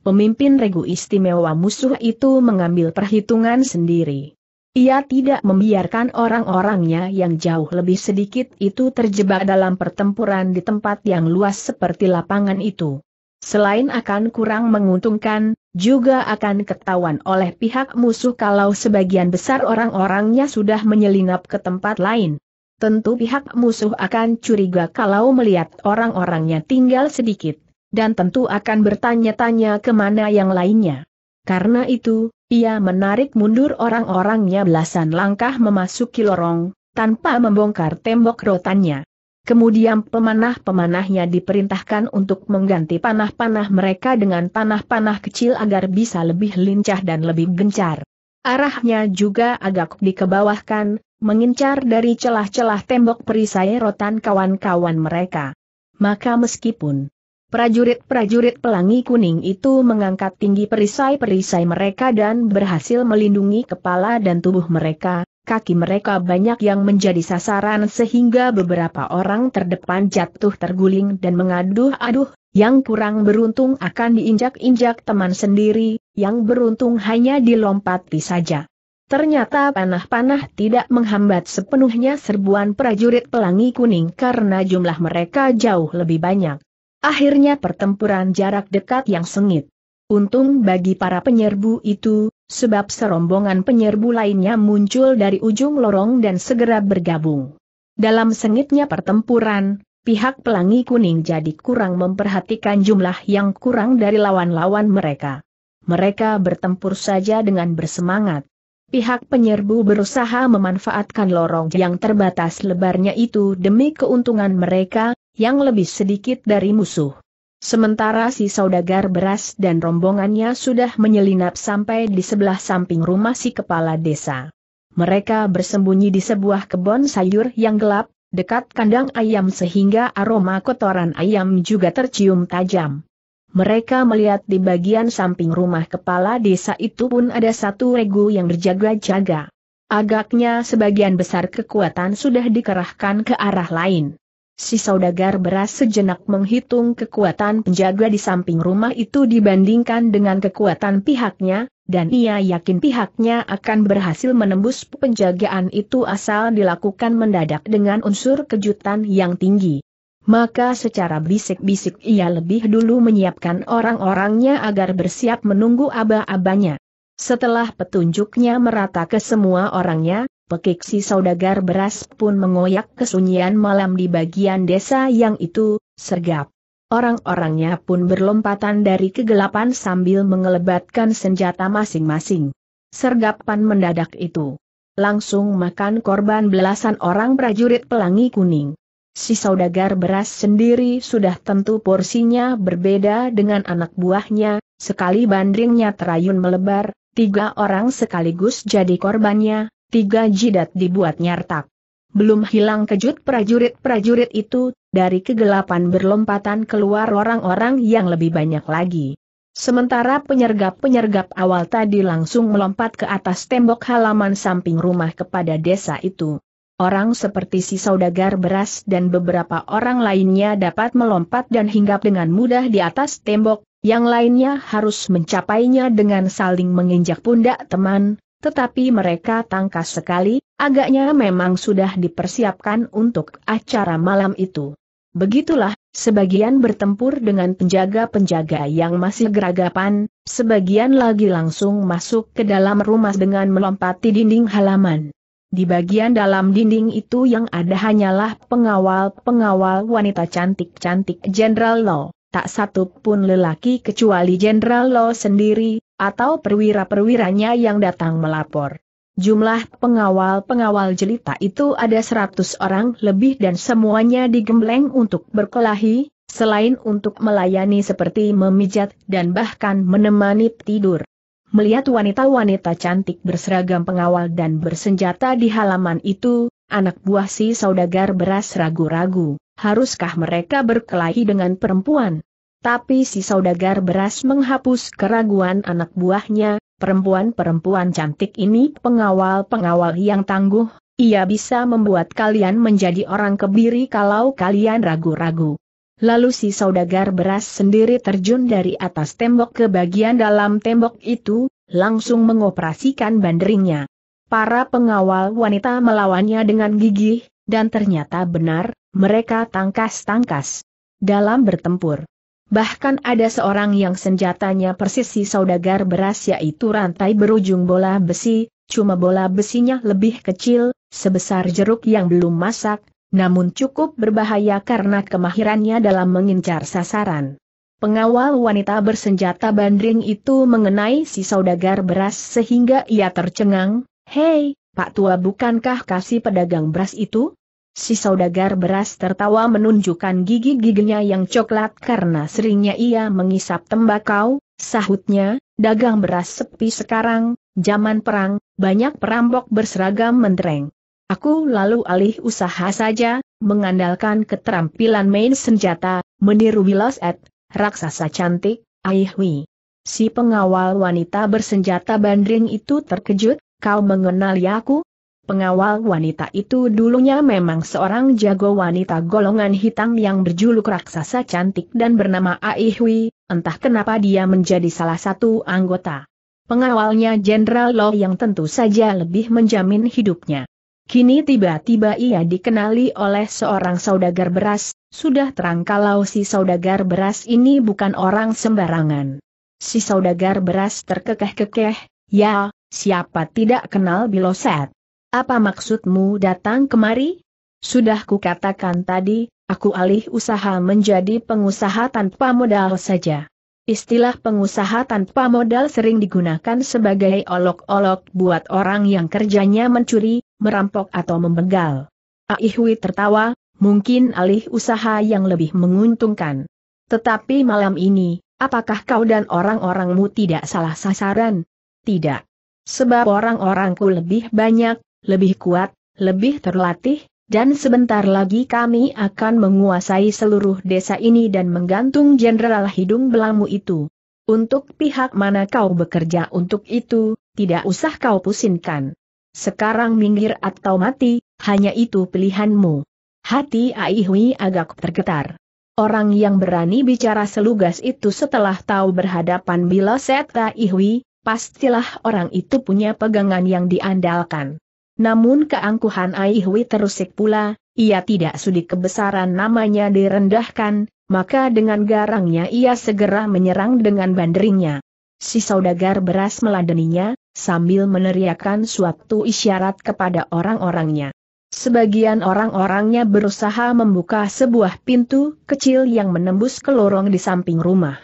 Pemimpin regu istimewa musuh itu mengambil perhitungan sendiri. Ia tidak membiarkan orang-orangnya yang jauh lebih sedikit itu terjebak dalam pertempuran di tempat yang luas seperti lapangan itu. Selain akan kurang menguntungkan, juga akan ketahuan oleh pihak musuh kalau sebagian besar orang-orangnya sudah menyelinap ke tempat lain. Tentu pihak musuh akan curiga kalau melihat orang-orangnya tinggal sedikit, dan tentu akan bertanya-tanya kemana yang lainnya. Karena itu, ia menarik mundur orang-orangnya belasan langkah memasuki lorong, tanpa membongkar tembok rotannya. Kemudian pemanah-pemanahnya diperintahkan untuk mengganti panah-panah mereka dengan panah-panah kecil agar bisa lebih lincah dan lebih gencar. Arahnya juga agak dikebawahkan, mengincar dari celah-celah tembok perisai rotan kawan-kawan mereka. Maka meskipun prajurit-prajurit pelangi kuning itu mengangkat tinggi perisai-perisai mereka dan berhasil melindungi kepala dan tubuh mereka, kaki mereka banyak yang menjadi sasaran sehingga beberapa orang terdepan jatuh terguling dan mengaduh-aduh, yang kurang beruntung akan diinjak-injak teman sendiri, yang beruntung hanya dilompati saja. Ternyata panah-panah tidak menghambat sepenuhnya serbuan prajurit pelangi kuning karena jumlah mereka jauh lebih banyak. Akhirnya pertempuran jarak dekat yang sengit. Untung bagi para penyerbu itu, sebab serombongan penyerbu lainnya muncul dari ujung lorong dan segera bergabung. Dalam sengitnya pertempuran, pihak pelangi kuning jadi kurang memperhatikan jumlah yang kurang dari lawan-lawan mereka. Mereka bertempur saja dengan bersemangat. Pihak penyerbu berusaha memanfaatkan lorong yang terbatas lebarnya itu demi keuntungan mereka, yang lebih sedikit dari musuh. Sementara si saudagar beras dan rombongannya sudah menyelinap sampai di sebelah samping rumah si kepala desa. Mereka bersembunyi di sebuah kebun sayur yang gelap, dekat kandang ayam sehingga aroma kotoran ayam juga tercium tajam. Mereka melihat di bagian samping rumah kepala desa itu pun ada satu regu yang berjaga-jaga. Agaknya sebagian besar kekuatan sudah dikerahkan ke arah lain. Si saudagar beras sejenak menghitung kekuatan penjaga di samping rumah itu dibandingkan dengan kekuatan pihaknya, dan ia yakin pihaknya akan berhasil menembus penjagaan itu asal dilakukan mendadak dengan unsur kejutan yang tinggi. Maka secara bisik-bisik ia lebih dulu menyiapkan orang-orangnya agar bersiap menunggu aba-abanya. Setelah petunjuknya merata ke semua orangnya, Pekik si saudagar beras pun mengoyak kesunyian malam di bagian desa yang itu, sergap. Orang-orangnya pun berlompatan dari kegelapan sambil mengelebatkan senjata masing-masing. Sergapan mendadak itu. Langsung makan korban belasan orang prajurit pelangi kuning. Si saudagar beras sendiri sudah tentu porsinya berbeda dengan anak buahnya, sekali bandringnya terayun melebar, tiga orang sekaligus jadi korbannya, tiga jidat dibuat nyartak. Belum hilang kejut prajurit-prajurit itu, dari kegelapan berlompatan keluar orang-orang yang lebih banyak lagi. Sementara penyergap-penyergap awal tadi langsung melompat ke atas tembok halaman samping rumah kepada desa itu. Orang seperti si saudagar beras dan beberapa orang lainnya dapat melompat dan hinggap dengan mudah di atas tembok, yang lainnya harus mencapainya dengan saling menginjak pundak teman, tetapi mereka tangkas sekali, agaknya memang sudah dipersiapkan untuk acara malam itu. Begitulah, sebagian bertempur dengan penjaga-penjaga yang masih geragapan, sebagian lagi langsung masuk ke dalam rumah dengan melompati dinding halaman. Di bagian dalam dinding itu yang ada hanyalah pengawal-pengawal wanita cantik-cantik Jenderal Law, tak satu pun lelaki kecuali Jenderal Law sendiri, atau perwira-perwiranya yang datang melapor. Jumlah pengawal-pengawal jelita itu ada 100 orang lebih dan semuanya digembleng untuk berkelahi, selain untuk melayani seperti memijat dan bahkan menemani tidur. Melihat wanita-wanita cantik berseragam pengawal dan bersenjata di halaman itu, anak buah si saudagar beras ragu-ragu, haruskah mereka berkelahi dengan perempuan? Tapi si saudagar beras menghapus keraguan anak buahnya, perempuan-perempuan cantik ini pengawal-pengawal yang tangguh, ia bisa membuat kalian menjadi orang kebiri kalau kalian ragu-ragu. Lalu si saudagar beras sendiri terjun dari atas tembok ke bagian dalam tembok itu, langsung mengoperasikan banderingnya. Para pengawal wanita melawannya dengan gigih, dan ternyata benar, mereka tangkas-tangkas dalam bertempur. Bahkan ada seorang yang senjatanya persis persisi saudagar beras yaitu rantai berujung bola besi, cuma bola besinya lebih kecil, sebesar jeruk yang belum masak, namun cukup berbahaya karena kemahirannya dalam mengincar sasaran. Pengawal wanita bersenjata bandring itu mengenai si saudagar beras sehingga ia tercengang, Hei, Pak Tua bukankah kasih pedagang beras itu? Si saudagar beras tertawa menunjukkan gigi-giginya yang coklat karena seringnya ia mengisap tembakau, sahutnya, dagang beras sepi sekarang, zaman perang, banyak perampok berseragam mentereng. Aku lalu alih usaha saja, mengandalkan keterampilan main senjata, meniru Wilos Ed, raksasa cantik, Aihwi, Si pengawal wanita bersenjata bandring itu terkejut, kau mengenali aku? Pengawal wanita itu dulunya memang seorang jago wanita golongan hitam yang berjuluk raksasa cantik dan bernama Aihui, entah kenapa dia menjadi salah satu anggota. Pengawalnya Jenderal Lo yang tentu saja lebih menjamin hidupnya. Kini tiba-tiba ia dikenali oleh seorang saudagar beras, sudah terang kalau si saudagar beras ini bukan orang sembarangan. Si saudagar beras terkekeh-kekeh, ya, siapa tidak kenal Biloset. Apa maksudmu datang kemari? Sudah kukatakan tadi, aku alih usaha menjadi pengusaha tanpa modal saja. Istilah pengusaha tanpa modal sering digunakan sebagai olok-olok buat orang yang kerjanya mencuri, merampok atau membegal. Aihui tertawa, mungkin alih usaha yang lebih menguntungkan. Tetapi malam ini, apakah kau dan orang-orangmu tidak salah sasaran? Tidak. Sebab orang-orangku lebih banyak, lebih kuat, lebih terlatih, dan sebentar lagi kami akan menguasai seluruh desa ini dan menggantung Jenderal Hidung Belamu itu. Untuk pihak mana kau bekerja untuk itu, tidak usah kau pusingkan. Sekarang minggir atau mati, hanya itu pilihanmu. Hati Aihui agak tergetar. Orang yang berani bicara selugas itu setelah tahu berhadapan bila Seta Ihui, pastilah orang itu punya pegangan yang diandalkan. Namun keangkuhan Aihui terusik pula, ia tidak sudi kebesaran namanya direndahkan, maka dengan garangnya ia segera menyerang dengan banderingnya. Si saudagar beras meladeninya, sambil meneriakan suatu isyarat kepada orang-orangnya. Sebagian orang-orangnya berusaha membuka sebuah pintu kecil yang menembus ke lorong di samping rumah.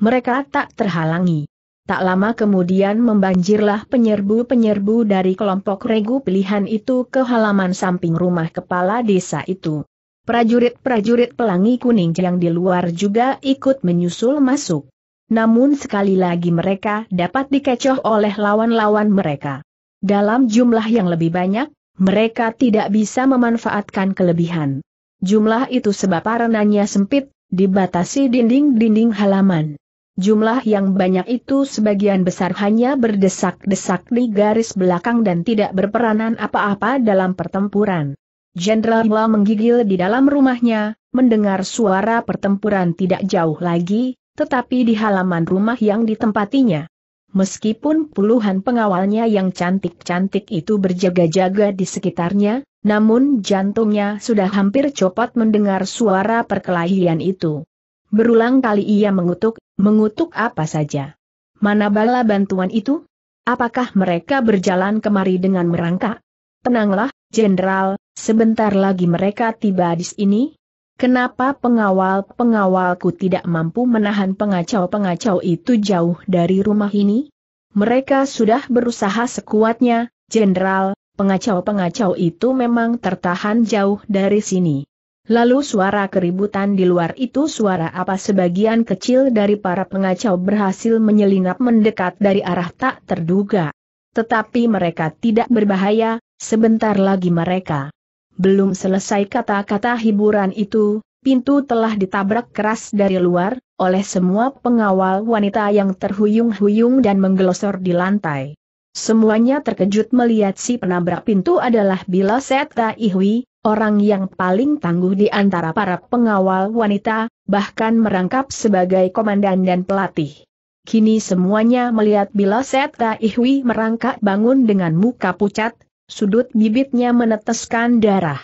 Mereka tak terhalangi. Tak lama kemudian membanjirlah penyerbu-penyerbu dari kelompok regu pilihan itu ke halaman samping rumah kepala desa itu. Prajurit-prajurit pelangi kuning yang di luar juga ikut menyusul masuk. Namun sekali lagi mereka dapat dikecoh oleh lawan-lawan mereka. Dalam jumlah yang lebih banyak, mereka tidak bisa memanfaatkan kelebihan. Jumlah itu sebab arenanya sempit, dibatasi dinding-dinding halaman. Jumlah yang banyak itu sebagian besar hanya berdesak-desak di garis belakang dan tidak berperanan apa-apa dalam pertempuran. Jenderal Hua menggigil di dalam rumahnya, mendengar suara pertempuran tidak jauh lagi, tetapi di halaman rumah yang ditempatinya. Meskipun puluhan pengawalnya yang cantik-cantik itu berjaga-jaga di sekitarnya, namun jantungnya sudah hampir copot mendengar suara perkelahian itu. Berulang kali ia mengutuk, Mengutuk apa saja? Mana bala bantuan itu? Apakah mereka berjalan kemari dengan merangkak? Tenanglah, Jenderal, sebentar lagi mereka tiba di sini. Kenapa pengawal-pengawalku tidak mampu menahan pengacau-pengacau itu jauh dari rumah ini? Mereka sudah berusaha sekuatnya, Jenderal, pengacau-pengacau itu memang tertahan jauh dari sini. Lalu suara keributan di luar itu suara apa sebagian kecil dari para pengacau berhasil menyelinap mendekat dari arah tak terduga. Tetapi mereka tidak berbahaya, sebentar lagi mereka. Belum selesai kata-kata hiburan itu, pintu telah ditabrak keras dari luar, oleh semua pengawal wanita yang terhuyung-huyung dan menggelosor di lantai. Semuanya terkejut melihat si penabrak pintu adalah Bila Seta Ihwi orang yang paling tangguh di antara para pengawal wanita, bahkan merangkap sebagai komandan dan pelatih. Kini semuanya melihat bila Seta Ihwi merangkak bangun dengan muka pucat, sudut bibitnya meneteskan darah.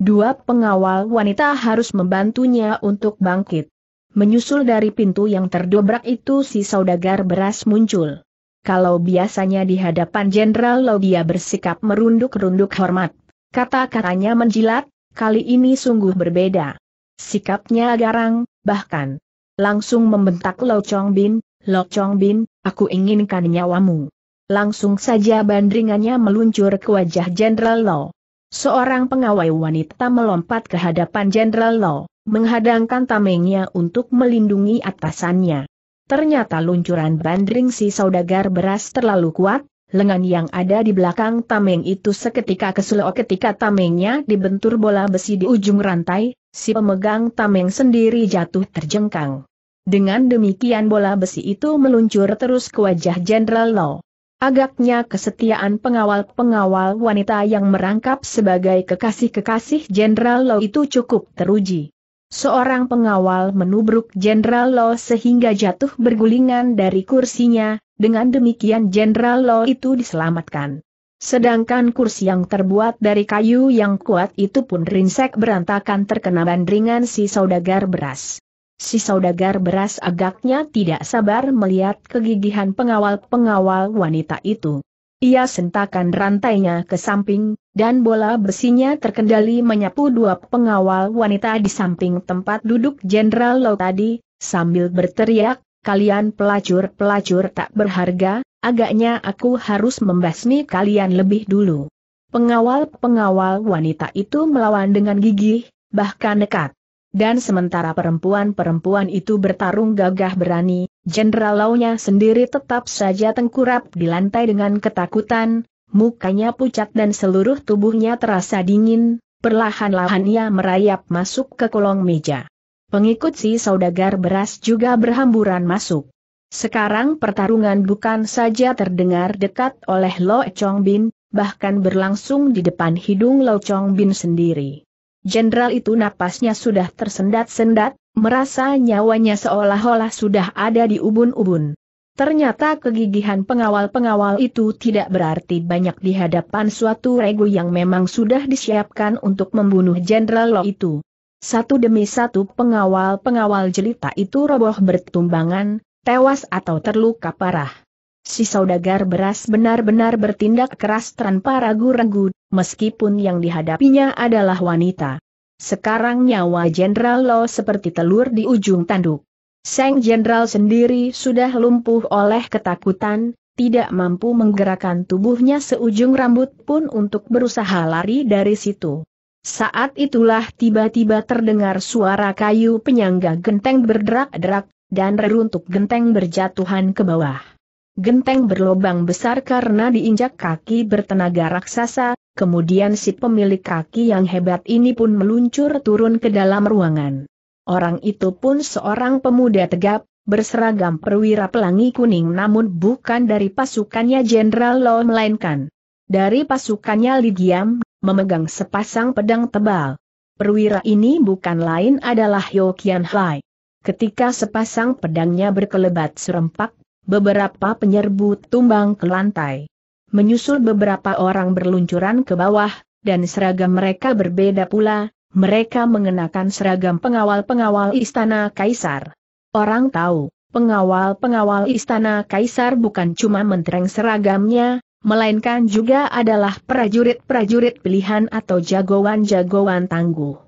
Dua pengawal wanita harus membantunya untuk bangkit. Menyusul dari pintu yang terdobrak itu si saudagar beras muncul. Kalau biasanya di hadapan Jenderal Lobia bersikap merunduk-runduk hormat Kata-katanya menjilat, kali ini sungguh berbeda. Sikapnya garang, bahkan langsung membentak Lo Chong Bin, Lo Chong Bin, aku inginkan nyawamu. Langsung saja bandringannya meluncur ke wajah Jenderal Lo. Seorang pengawai wanita melompat ke hadapan Jenderal Lo, menghadangkan tamengnya untuk melindungi atasannya. Ternyata luncuran bandring si saudagar beras terlalu kuat, Lengan yang ada di belakang tameng itu seketika keselok ketika tamengnya dibentur bola besi di ujung rantai, si pemegang tameng sendiri jatuh terjengkang. Dengan demikian bola besi itu meluncur terus ke wajah Jenderal Law. Agaknya kesetiaan pengawal-pengawal wanita yang merangkap sebagai kekasih-kekasih Jenderal Lo itu cukup teruji. Seorang pengawal menubruk Jenderal Law sehingga jatuh bergulingan dari kursinya, dengan demikian Jenderal Lo itu diselamatkan. Sedangkan kursi yang terbuat dari kayu yang kuat itu pun rinsek berantakan terkena bandringan si saudagar beras. Si saudagar beras agaknya tidak sabar melihat kegigihan pengawal-pengawal wanita itu. Ia sentakan rantainya ke samping, dan bola besinya terkendali menyapu dua pengawal wanita di samping tempat duduk Jenderal Lo tadi, sambil berteriak, kalian pelacur-pelacur tak berharga, agaknya aku harus membasmi kalian lebih dulu. Pengawal-pengawal wanita itu melawan dengan gigih, bahkan nekat. Dan sementara perempuan-perempuan itu bertarung gagah berani, Jenderal Launya sendiri tetap saja tengkurap di lantai dengan ketakutan, mukanya pucat dan seluruh tubuhnya terasa dingin, perlahan-lahan ia merayap masuk ke kolong meja. Pengikut si saudagar beras juga berhamburan masuk. Sekarang pertarungan bukan saja terdengar dekat oleh Lo Chong Bin, bahkan berlangsung di depan hidung Lo Chong Bin sendiri. Jenderal itu napasnya sudah tersendat-sendat, merasa nyawanya seolah-olah sudah ada di ubun-ubun. Ternyata kegigihan pengawal-pengawal itu tidak berarti banyak di hadapan suatu regu yang memang sudah disiapkan untuk membunuh Jenderal Lo itu. Satu demi satu pengawal-pengawal jelita itu roboh bertumbangan, tewas atau terluka parah. Si saudagar beras benar-benar bertindak keras tanpa ragu-ragu, meskipun yang dihadapinya adalah wanita. Sekarang nyawa Jenderal Lo seperti telur di ujung tanduk. Sang Jenderal sendiri sudah lumpuh oleh ketakutan, tidak mampu menggerakkan tubuhnya seujung rambut pun untuk berusaha lari dari situ. Saat itulah tiba-tiba terdengar suara kayu penyangga genteng berderak-derak, dan reruntuk genteng berjatuhan ke bawah. Genteng berlobang besar karena diinjak kaki bertenaga raksasa, kemudian si pemilik kaki yang hebat ini pun meluncur turun ke dalam ruangan. Orang itu pun seorang pemuda tegap, berseragam perwira pelangi kuning namun bukan dari pasukannya Jenderal Law melainkan dari pasukannya Lidiam memegang sepasang pedang tebal. Perwira ini bukan lain adalah Yokian Hai. Ketika sepasang pedangnya berkelebat serempak, beberapa penyerbu tumbang ke lantai. Menyusul beberapa orang berluncuran ke bawah, dan seragam mereka berbeda pula, mereka mengenakan seragam pengawal-pengawal istana kaisar. Orang tahu, pengawal-pengawal istana kaisar bukan cuma mentereng seragamnya, melainkan juga adalah prajurit-prajurit pilihan atau jagoan-jagoan tangguh.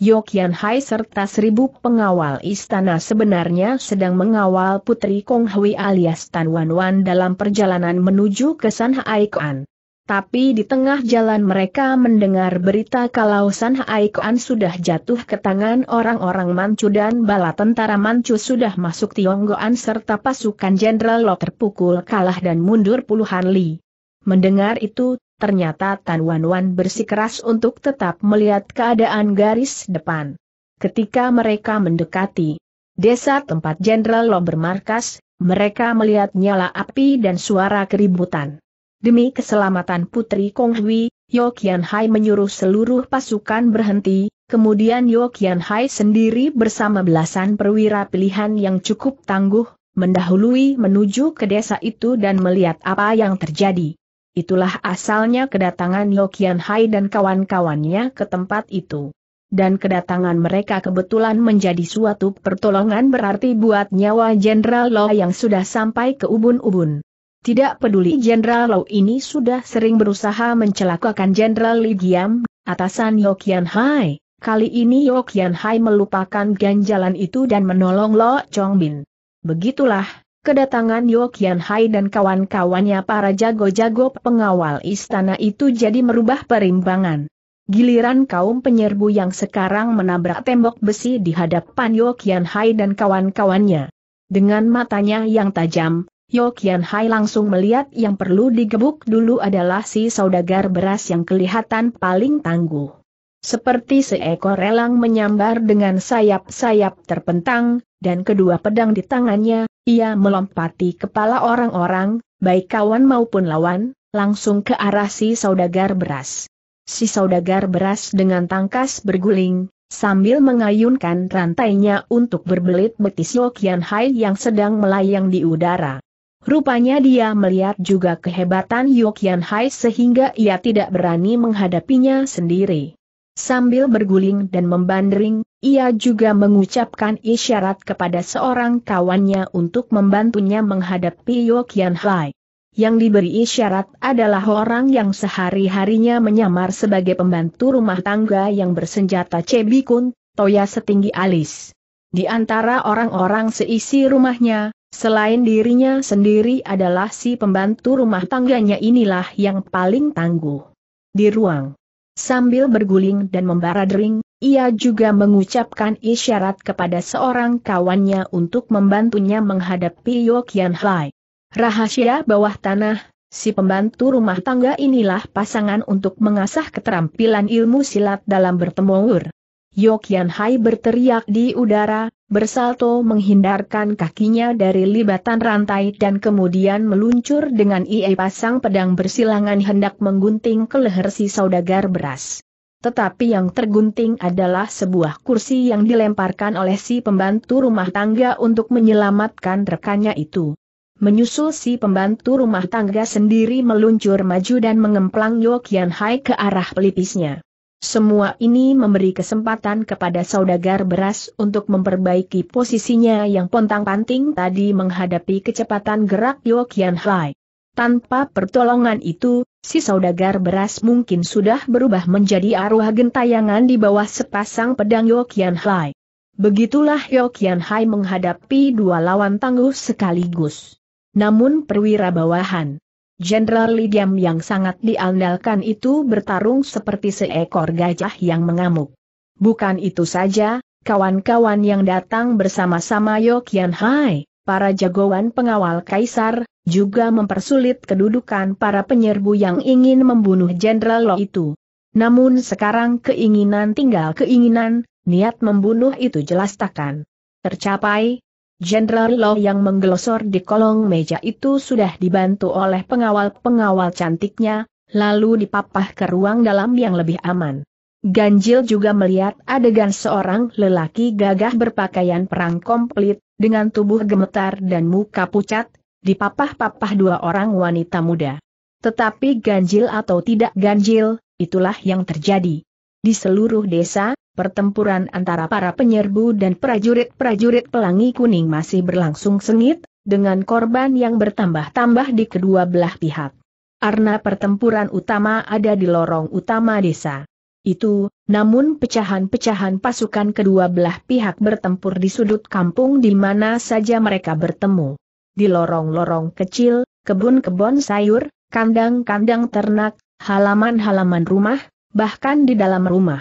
Yokian Hai serta seribu pengawal istana sebenarnya sedang mengawal Putri Kong Hui alias Tan Wan Wan dalam perjalanan menuju ke San Haikuan. Tapi di tengah jalan mereka mendengar berita kalau San Haikuan sudah jatuh ke tangan orang-orang Manchu dan bala tentara Manchu sudah masuk Tionggoan serta pasukan jenderal Lo terpukul kalah dan mundur puluhan li. Mendengar itu, ternyata Tan Wan Wan bersikeras untuk tetap melihat keadaan garis depan. Ketika mereka mendekati desa tempat Jenderal Lo bermarkas, mereka melihat nyala api dan suara keributan. Demi keselamatan Putri Kong Hui, Yo Kian Hai menyuruh seluruh pasukan berhenti, kemudian Yeo Kian Hai sendiri bersama belasan perwira pilihan yang cukup tangguh, mendahului menuju ke desa itu dan melihat apa yang terjadi. Itulah asalnya kedatangan Lokian Hai dan kawan-kawannya ke tempat itu. Dan kedatangan mereka kebetulan menjadi suatu pertolongan berarti buat nyawa Jenderal Lo yang sudah sampai ke ubun-ubun. Tidak peduli Jenderal Lo ini sudah sering berusaha mencelakakan Jenderal Li Giam, atasan Yokian Hai. Kali ini Yokian Hai melupakan ganjalan itu dan menolong Lo Chong Bin. Begitulah, Kedatangan Kian Hai dan kawan-kawannya para jago-jago pengawal istana itu jadi merubah perimbangan. Giliran kaum penyerbu yang sekarang menabrak tembok besi di hadapan Kian Hai dan kawan-kawannya. Dengan matanya yang tajam, Kian Hai langsung melihat yang perlu digebuk dulu adalah si saudagar beras yang kelihatan paling tangguh. Seperti seekor elang menyambar dengan sayap-sayap terpentang, dan kedua pedang di tangannya, ia melompati kepala orang-orang, baik kawan maupun lawan, langsung ke arah si saudagar beras. Si saudagar beras dengan tangkas berguling, sambil mengayunkan rantainya untuk berbelit betis Yokian Hai yang sedang melayang di udara. Rupanya dia melihat juga kehebatan Yokian Hai sehingga ia tidak berani menghadapinya sendiri. Sambil berguling dan membandering, ia juga mengucapkan isyarat kepada seorang kawannya untuk membantunya menghadapi Yokian Hai. Yang diberi isyarat adalah orang yang sehari-harinya menyamar sebagai pembantu rumah tangga yang bersenjata cebikun, toya setinggi alis. Di antara orang-orang seisi rumahnya, selain dirinya sendiri adalah si pembantu rumah tangganya inilah yang paling tangguh. Di ruang Sambil berguling dan membara dering, ia juga mengucapkan isyarat kepada seorang kawannya untuk membantunya menghadapi Yokian Hai. Rahasia bawah tanah, si pembantu rumah tangga inilah pasangan untuk mengasah keterampilan ilmu silat dalam bertempur. Yokian Hai berteriak di udara, bersalto menghindarkan kakinya dari libatan rantai dan kemudian meluncur dengan ia pasang pedang bersilangan hendak menggunting ke leher si saudagar beras. Tetapi yang tergunting adalah sebuah kursi yang dilemparkan oleh si pembantu rumah tangga untuk menyelamatkan rekannya itu. Menyusul si pembantu rumah tangga sendiri meluncur maju dan mengemplang Yokian Hai ke arah pelipisnya. Semua ini memberi kesempatan kepada saudagar beras untuk memperbaiki posisinya yang pontang-panting tadi menghadapi kecepatan gerak Yokian Hai. Tanpa pertolongan itu, si saudagar beras mungkin sudah berubah menjadi arwah gentayangan di bawah sepasang pedang Yokian Hai. Begitulah Yokian Hai menghadapi dua lawan tangguh sekaligus. Namun perwira bawahan Jenderal Li Lidiam yang sangat diandalkan itu bertarung seperti seekor gajah yang mengamuk. Bukan itu saja, kawan-kawan yang datang bersama-sama Yokian Hai, para jagoan pengawal kaisar, juga mempersulit kedudukan para penyerbu yang ingin membunuh Jenderal Lo itu. Namun sekarang keinginan tinggal keinginan, niat membunuh itu jelas takkan tercapai, Jenderal Lo yang menggelosor di kolong meja itu sudah dibantu oleh pengawal-pengawal cantiknya, lalu dipapah ke ruang dalam yang lebih aman. Ganjil juga melihat adegan seorang lelaki gagah berpakaian perang komplit, dengan tubuh gemetar dan muka pucat, dipapah-papah dua orang wanita muda. Tetapi ganjil atau tidak ganjil, itulah yang terjadi. Di seluruh desa, pertempuran antara para penyerbu dan prajurit-prajurit pelangi kuning masih berlangsung sengit, dengan korban yang bertambah-tambah di kedua belah pihak. Arna pertempuran utama ada di lorong utama desa. Itu, namun pecahan-pecahan pasukan kedua belah pihak bertempur di sudut kampung di mana saja mereka bertemu. Di lorong-lorong kecil, kebun-kebun sayur, kandang-kandang ternak, halaman-halaman rumah, bahkan di dalam rumah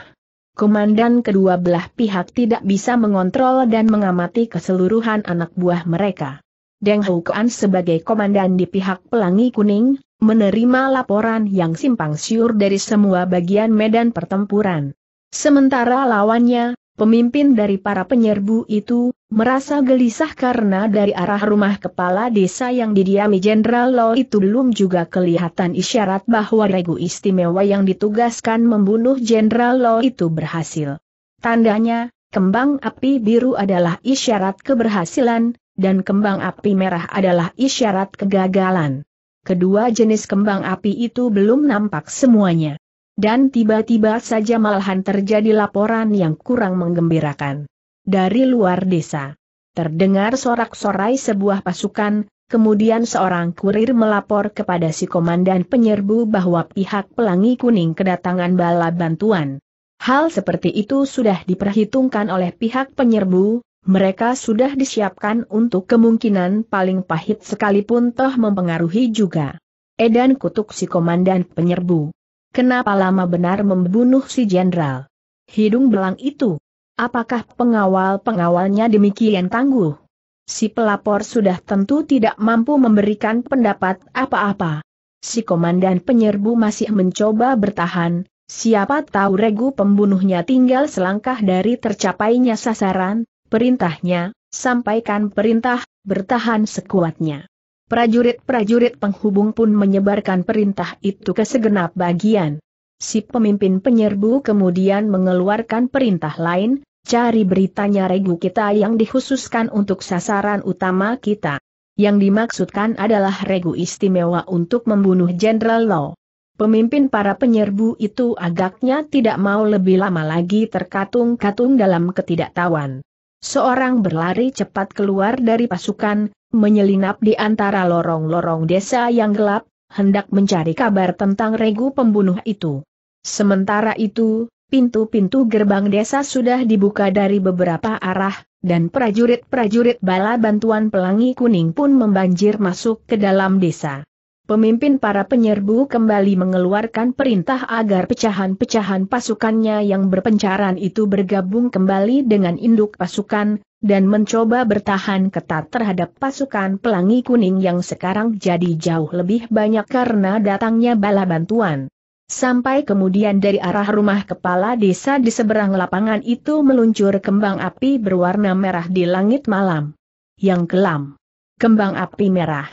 komandan kedua belah pihak tidak bisa mengontrol dan mengamati keseluruhan anak buah mereka. Deng Kuan sebagai komandan di pihak Pelangi Kuning, menerima laporan yang simpang siur dari semua bagian medan pertempuran. Sementara lawannya, Pemimpin dari para penyerbu itu, merasa gelisah karena dari arah rumah kepala desa yang didiami Jenderal Lo itu belum juga kelihatan isyarat bahwa regu istimewa yang ditugaskan membunuh Jenderal Lo itu berhasil. Tandanya, kembang api biru adalah isyarat keberhasilan, dan kembang api merah adalah isyarat kegagalan. Kedua jenis kembang api itu belum nampak semuanya. Dan tiba-tiba saja malahan terjadi laporan yang kurang menggembirakan. Dari luar desa. Terdengar sorak-sorai sebuah pasukan, kemudian seorang kurir melapor kepada si komandan penyerbu bahwa pihak pelangi kuning kedatangan bala bantuan. Hal seperti itu sudah diperhitungkan oleh pihak penyerbu, mereka sudah disiapkan untuk kemungkinan paling pahit sekalipun toh mempengaruhi juga. Edan kutuk si komandan penyerbu. Kenapa lama benar membunuh si jenderal? Hidung belang itu. Apakah pengawal-pengawalnya demikian tangguh? Si pelapor sudah tentu tidak mampu memberikan pendapat apa-apa. Si komandan penyerbu masih mencoba bertahan, siapa tahu regu pembunuhnya tinggal selangkah dari tercapainya sasaran, perintahnya, sampaikan perintah, bertahan sekuatnya. Prajurit-prajurit penghubung pun menyebarkan perintah itu ke segenap bagian. Si pemimpin penyerbu kemudian mengeluarkan perintah lain, cari beritanya regu kita yang dikhususkan untuk sasaran utama kita. Yang dimaksudkan adalah regu istimewa untuk membunuh Jenderal Law. Pemimpin para penyerbu itu agaknya tidak mau lebih lama lagi terkatung-katung dalam ketidaktahuan seorang berlari cepat keluar dari pasukan, menyelinap di antara lorong-lorong desa yang gelap, hendak mencari kabar tentang regu pembunuh itu. Sementara itu, pintu-pintu gerbang desa sudah dibuka dari beberapa arah, dan prajurit-prajurit bala bantuan pelangi kuning pun membanjir masuk ke dalam desa pemimpin para penyerbu kembali mengeluarkan perintah agar pecahan-pecahan pasukannya yang berpencaran itu bergabung kembali dengan induk pasukan, dan mencoba bertahan ketat terhadap pasukan pelangi kuning yang sekarang jadi jauh lebih banyak karena datangnya bala bantuan. Sampai kemudian dari arah rumah kepala desa di seberang lapangan itu meluncur kembang api berwarna merah di langit malam. Yang kelam. Kembang api merah.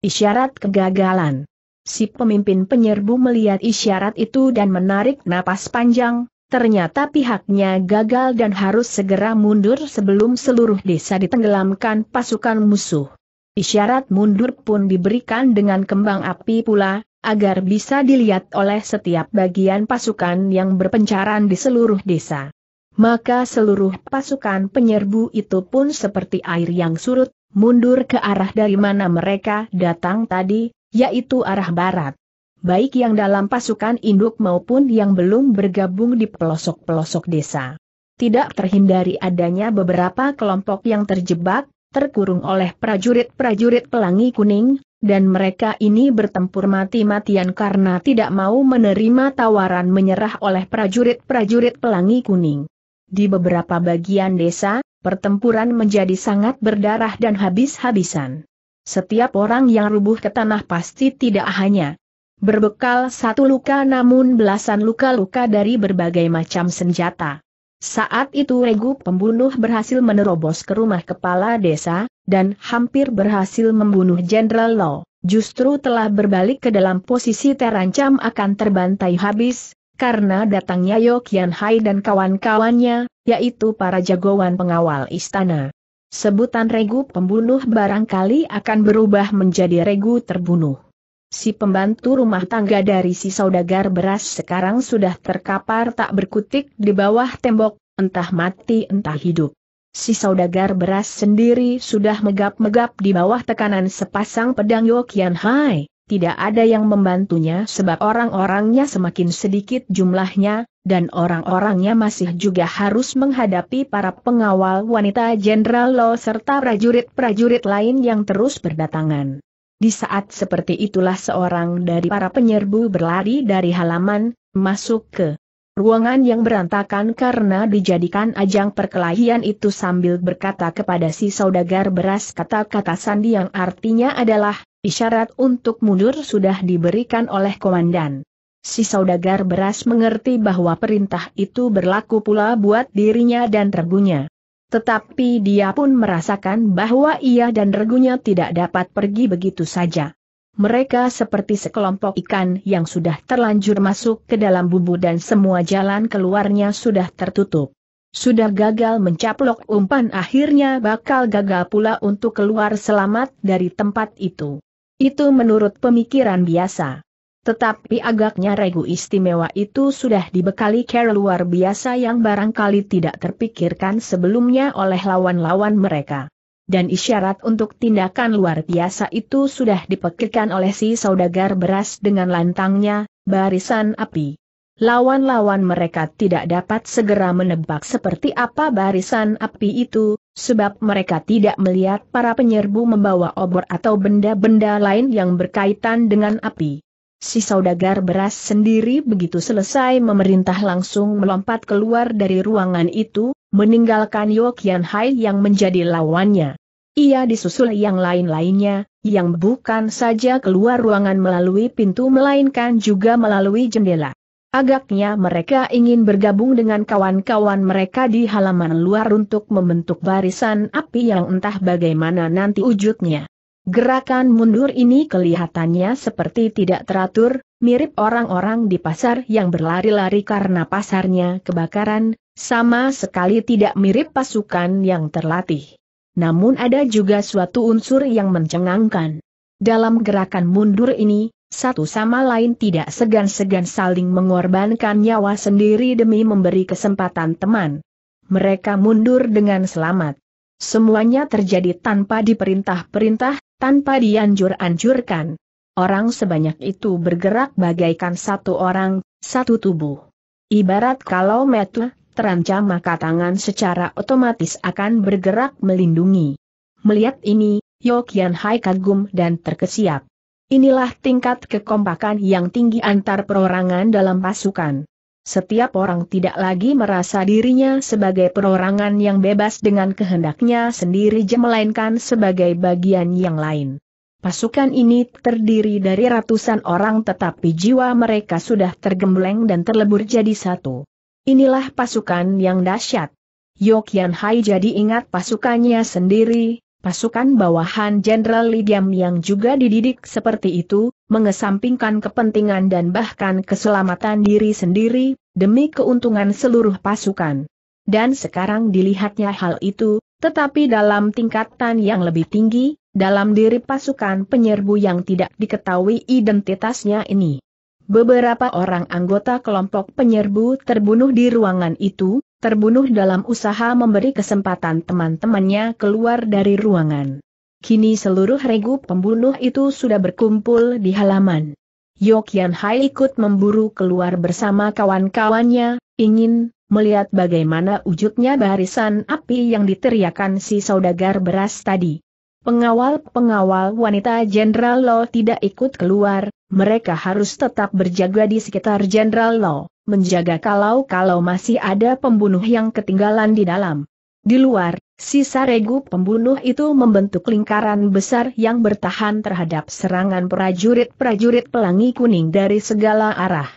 Isyarat kegagalan. Si pemimpin penyerbu melihat isyarat itu dan menarik napas panjang, ternyata pihaknya gagal dan harus segera mundur sebelum seluruh desa ditenggelamkan pasukan musuh. Isyarat mundur pun diberikan dengan kembang api pula, agar bisa dilihat oleh setiap bagian pasukan yang berpencaran di seluruh desa. Maka seluruh pasukan penyerbu itu pun seperti air yang surut, mundur ke arah dari mana mereka datang tadi, yaitu arah barat. Baik yang dalam pasukan induk maupun yang belum bergabung di pelosok-pelosok desa. Tidak terhindari adanya beberapa kelompok yang terjebak, terkurung oleh prajurit-prajurit pelangi kuning, dan mereka ini bertempur mati-matian karena tidak mau menerima tawaran menyerah oleh prajurit-prajurit pelangi kuning. Di beberapa bagian desa, pertempuran menjadi sangat berdarah dan habis-habisan. Setiap orang yang rubuh ke tanah pasti tidak hanya berbekal satu luka namun belasan luka-luka dari berbagai macam senjata. Saat itu regu pembunuh berhasil menerobos ke rumah kepala desa, dan hampir berhasil membunuh Jenderal Law, justru telah berbalik ke dalam posisi terancam akan terbantai habis, karena datangnya Yokian Hai dan kawan-kawannya, yaitu para jagoan pengawal istana. Sebutan regu pembunuh barangkali akan berubah menjadi regu terbunuh. Si pembantu rumah tangga dari si saudagar beras sekarang sudah terkapar tak berkutik di bawah tembok, entah mati entah hidup. Si saudagar beras sendiri sudah megap-megap di bawah tekanan sepasang pedang Yokian Hai tidak ada yang membantunya sebab orang-orangnya semakin sedikit jumlahnya, dan orang-orangnya masih juga harus menghadapi para pengawal wanita Jenderal Lo serta prajurit-prajurit lain yang terus berdatangan. Di saat seperti itulah seorang dari para penyerbu berlari dari halaman, masuk ke ruangan yang berantakan karena dijadikan ajang perkelahian itu sambil berkata kepada si saudagar beras kata-kata sandi yang artinya adalah, Isyarat untuk mundur sudah diberikan oleh komandan. Si saudagar beras mengerti bahwa perintah itu berlaku pula buat dirinya dan regunya. Tetapi dia pun merasakan bahwa ia dan regunya tidak dapat pergi begitu saja. Mereka seperti sekelompok ikan yang sudah terlanjur masuk ke dalam bubu dan semua jalan keluarnya sudah tertutup. Sudah gagal mencaplok umpan akhirnya bakal gagal pula untuk keluar selamat dari tempat itu. Itu menurut pemikiran biasa. Tetapi agaknya regu istimewa itu sudah dibekali cara luar biasa yang barangkali tidak terpikirkan sebelumnya oleh lawan-lawan mereka. Dan isyarat untuk tindakan luar biasa itu sudah dipekirkan oleh si saudagar beras dengan lantangnya, barisan api. Lawan-lawan mereka tidak dapat segera menebak seperti apa barisan api itu, Sebab mereka tidak melihat para penyerbu membawa obor atau benda-benda lain yang berkaitan dengan api. Si saudagar beras sendiri begitu selesai memerintah langsung melompat keluar dari ruangan itu, meninggalkan Yokian Hai yang menjadi lawannya. Ia disusul yang lain-lainnya, yang bukan saja keluar ruangan melalui pintu melainkan juga melalui jendela. Agaknya mereka ingin bergabung dengan kawan-kawan mereka di halaman luar untuk membentuk barisan api yang entah bagaimana nanti wujudnya. Gerakan mundur ini kelihatannya seperti tidak teratur, mirip orang-orang di pasar yang berlari-lari karena pasarnya kebakaran, sama sekali tidak mirip pasukan yang terlatih. Namun ada juga suatu unsur yang mencengangkan. Dalam gerakan mundur ini, satu sama lain tidak segan-segan saling mengorbankan nyawa sendiri demi memberi kesempatan teman. Mereka mundur dengan selamat. Semuanya terjadi tanpa diperintah-perintah, tanpa dianjur-anjurkan. Orang sebanyak itu bergerak bagaikan satu orang, satu tubuh. Ibarat kalau metu terancam maka tangan secara otomatis akan bergerak melindungi. Melihat ini, Yokian Hai kagum dan terkesiap. Inilah tingkat kekompakan yang tinggi antar perorangan dalam pasukan. Setiap orang tidak lagi merasa dirinya sebagai perorangan yang bebas dengan kehendaknya sendiri melainkan sebagai bagian yang lain. Pasukan ini terdiri dari ratusan orang tetapi jiwa mereka sudah tergembleng dan terlebur jadi satu. Inilah pasukan yang dahsyat. Yokian Hai jadi ingat pasukannya sendiri, Pasukan bawahan Jenderal Lidiam yang juga dididik seperti itu, mengesampingkan kepentingan dan bahkan keselamatan diri sendiri, demi keuntungan seluruh pasukan. Dan sekarang dilihatnya hal itu, tetapi dalam tingkatan yang lebih tinggi, dalam diri pasukan penyerbu yang tidak diketahui identitasnya ini. Beberapa orang anggota kelompok penyerbu terbunuh di ruangan itu, terbunuh dalam usaha memberi kesempatan teman-temannya keluar dari ruangan. Kini seluruh regu pembunuh itu sudah berkumpul di halaman. Yokian Hai ikut memburu keluar bersama kawan-kawannya, ingin melihat bagaimana wujudnya barisan api yang diteriakan si saudagar beras tadi. Pengawal-pengawal wanita Jenderal Lo tidak ikut keluar, mereka harus tetap berjaga di sekitar Jenderal Lo menjaga kalau-kalau masih ada pembunuh yang ketinggalan di dalam. Di luar, sisa regu pembunuh itu membentuk lingkaran besar yang bertahan terhadap serangan prajurit-prajurit pelangi kuning dari segala arah.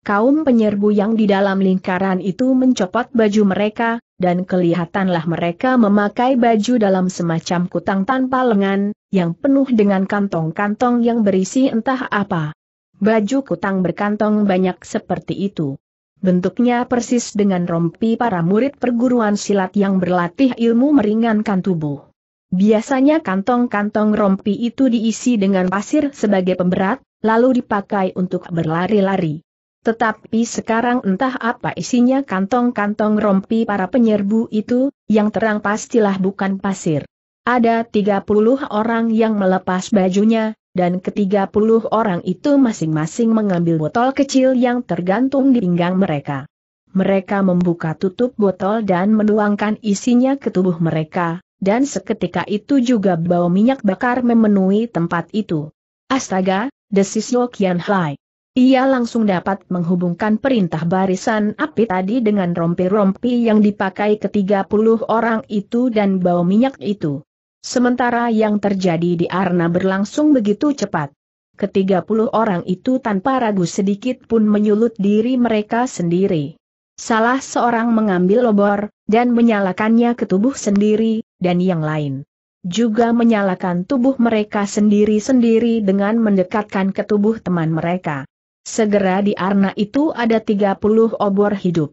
Kaum penyerbu yang di dalam lingkaran itu mencopot baju mereka, dan kelihatanlah mereka memakai baju dalam semacam kutang tanpa lengan, yang penuh dengan kantong-kantong yang berisi entah apa. Baju kutang berkantong banyak seperti itu. Bentuknya persis dengan rompi para murid perguruan silat yang berlatih ilmu meringankan tubuh. Biasanya kantong-kantong rompi itu diisi dengan pasir sebagai pemberat, lalu dipakai untuk berlari-lari. Tetapi sekarang entah apa isinya kantong-kantong rompi para penyerbu itu, yang terang pastilah bukan pasir. Ada 30 orang yang melepas bajunya, dan ketiga puluh orang itu masing-masing mengambil botol kecil yang tergantung di pinggang mereka. Mereka membuka tutup botol dan menuangkan isinya ke tubuh mereka, dan seketika itu juga bau minyak bakar memenuhi tempat itu. Astaga, desis Yokian Hai. Ia langsung dapat menghubungkan perintah barisan api tadi dengan rompi-rompi yang dipakai ketiga puluh orang itu dan bau minyak itu. Sementara yang terjadi di Arna berlangsung begitu cepat. Ketiga puluh orang itu tanpa ragu sedikit pun menyulut diri mereka sendiri. Salah seorang mengambil obor, dan menyalakannya ke tubuh sendiri, dan yang lain. Juga menyalakan tubuh mereka sendiri-sendiri dengan mendekatkan ke tubuh teman mereka. Segera di Arna itu ada tiga puluh obor hidup.